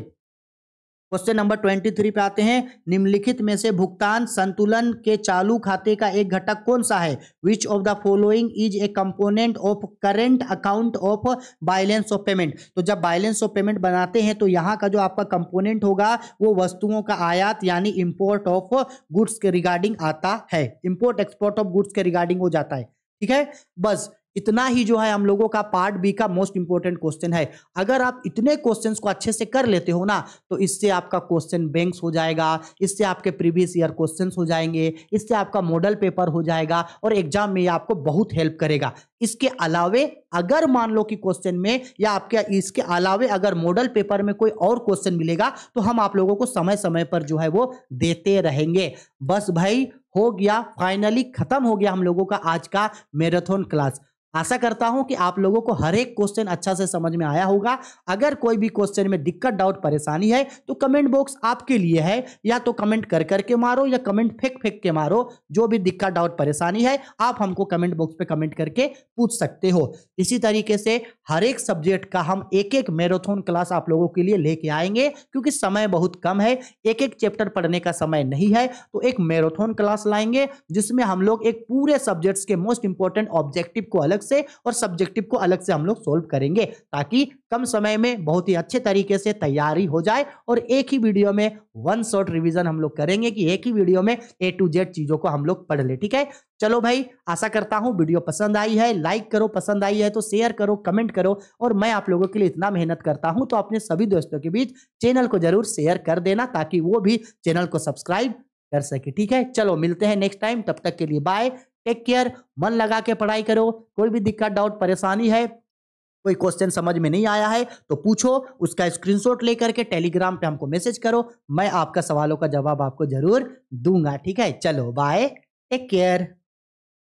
क्वेश्चन नंबर ट्वेंटी थ्री पे आते हैं निम्नलिखित में से भुगतान संतुलन के चालू खाते का एक घटक कौन सा है which of the following is a component of current account of balance of payment तो जब बैलेंस ऑफ पेमेंट बनाते हैं तो यहाँ का जो आपका कंपोनेंट होगा वो वस्तुओं का आयात यानी इम्पोर्ट ऑफ गुड्स के रिगार्डिंग आता है इम्पोर्ट एक्सपोर्ट ऑफ गुड्स के रिगार्डिंग हो जाता है ठीक है बस इतना ही जो है हम लोगों का पार्ट बी का मोस्ट इंपॉर्टेंट क्वेश्चन है अगर आप इतने क्वेश्चन को अच्छे से कर लेते हो ना तो इससे आपका क्वेश्चन बैंक्स हो जाएगा इससे आपके प्रीवियस ईयर क्वेश्चन हो जाएंगे इससे आपका मॉडल पेपर हो जाएगा और एग्जाम में आपको बहुत हेल्प करेगा इसके अलावे अगर मान लो कि क्वेश्चन में या आपके इसके अलावे अगर मॉडल पेपर में कोई और क्वेश्चन मिलेगा तो हम आप लोगों को समय समय पर जो है वो देते रहेंगे बस भाई हो गया फाइनली खत्म हो गया हम लोगों का आज का मैराथन क्लास आशा करता हूं कि आप लोगों को हर एक क्वेश्चन अच्छा से समझ में आया होगा अगर कोई भी क्वेश्चन में दिक्कत डाउट परेशानी है तो कमेंट बॉक्स आपके लिए है या तो कमेंट कर करके मारो या कमेंट फेंक फेंक के मारो जो भी दिक्कत डाउट परेशानी है आप हमको कमेंट बॉक्स पे कमेंट करके पूछ सकते हो इसी तरीके से हर एक सब्जेक्ट का हम एक एक मैराथन क्लास आप लोगों के लिए लेके आएंगे क्योंकि समय बहुत कम है एक एक चैप्टर पढ़ने का समय नहीं है तो एक मैराथन क्लास लाएंगे जिसमें हम लोग एक पूरे सब्जेक्ट्स के मोस्ट इंपॉर्टेंट ऑब्जेक्टिव को अलग से और सब्जेक्टिव को अलग से हम लोग सोल्व करेंगे ताकि कम समय में बहुत ही अच्छे तरीके से तैयारी हो जाए और एक ही वीडियो में वन शॉर्ट रिवीजन हम लोग करेंगे कि एक ही वीडियो में ए टू जेड चीजों को हम लोग पढ़ ले ठीक है चलो भाई आशा करता हूँ वीडियो पसंद आई है लाइक करो पसंद आई है तो शेयर करो कमेंट करो और मैं आप लोगों के लिए इतना मेहनत करता हूँ तो अपने सभी दोस्तों के बीच चैनल को जरूर शेयर कर देना ताकि वो भी चैनल को सब्सक्राइब कर सके ठीक है चलो मिलते हैं नेक्स्ट टाइम तब तक के लिए बाय टेक केयर मन लगा के पढ़ाई करो कोई भी दिक्कत डाउट परेशानी है कोई क्वेश्चन समझ में नहीं आया है तो पूछो उसका स्क्रीनशॉट लेकर के टेलीग्राम पे हमको मैसेज करो मैं आपका सवालों का जवाब आपको जरूर दूंगा ठीक है चलो बाय टेक केयर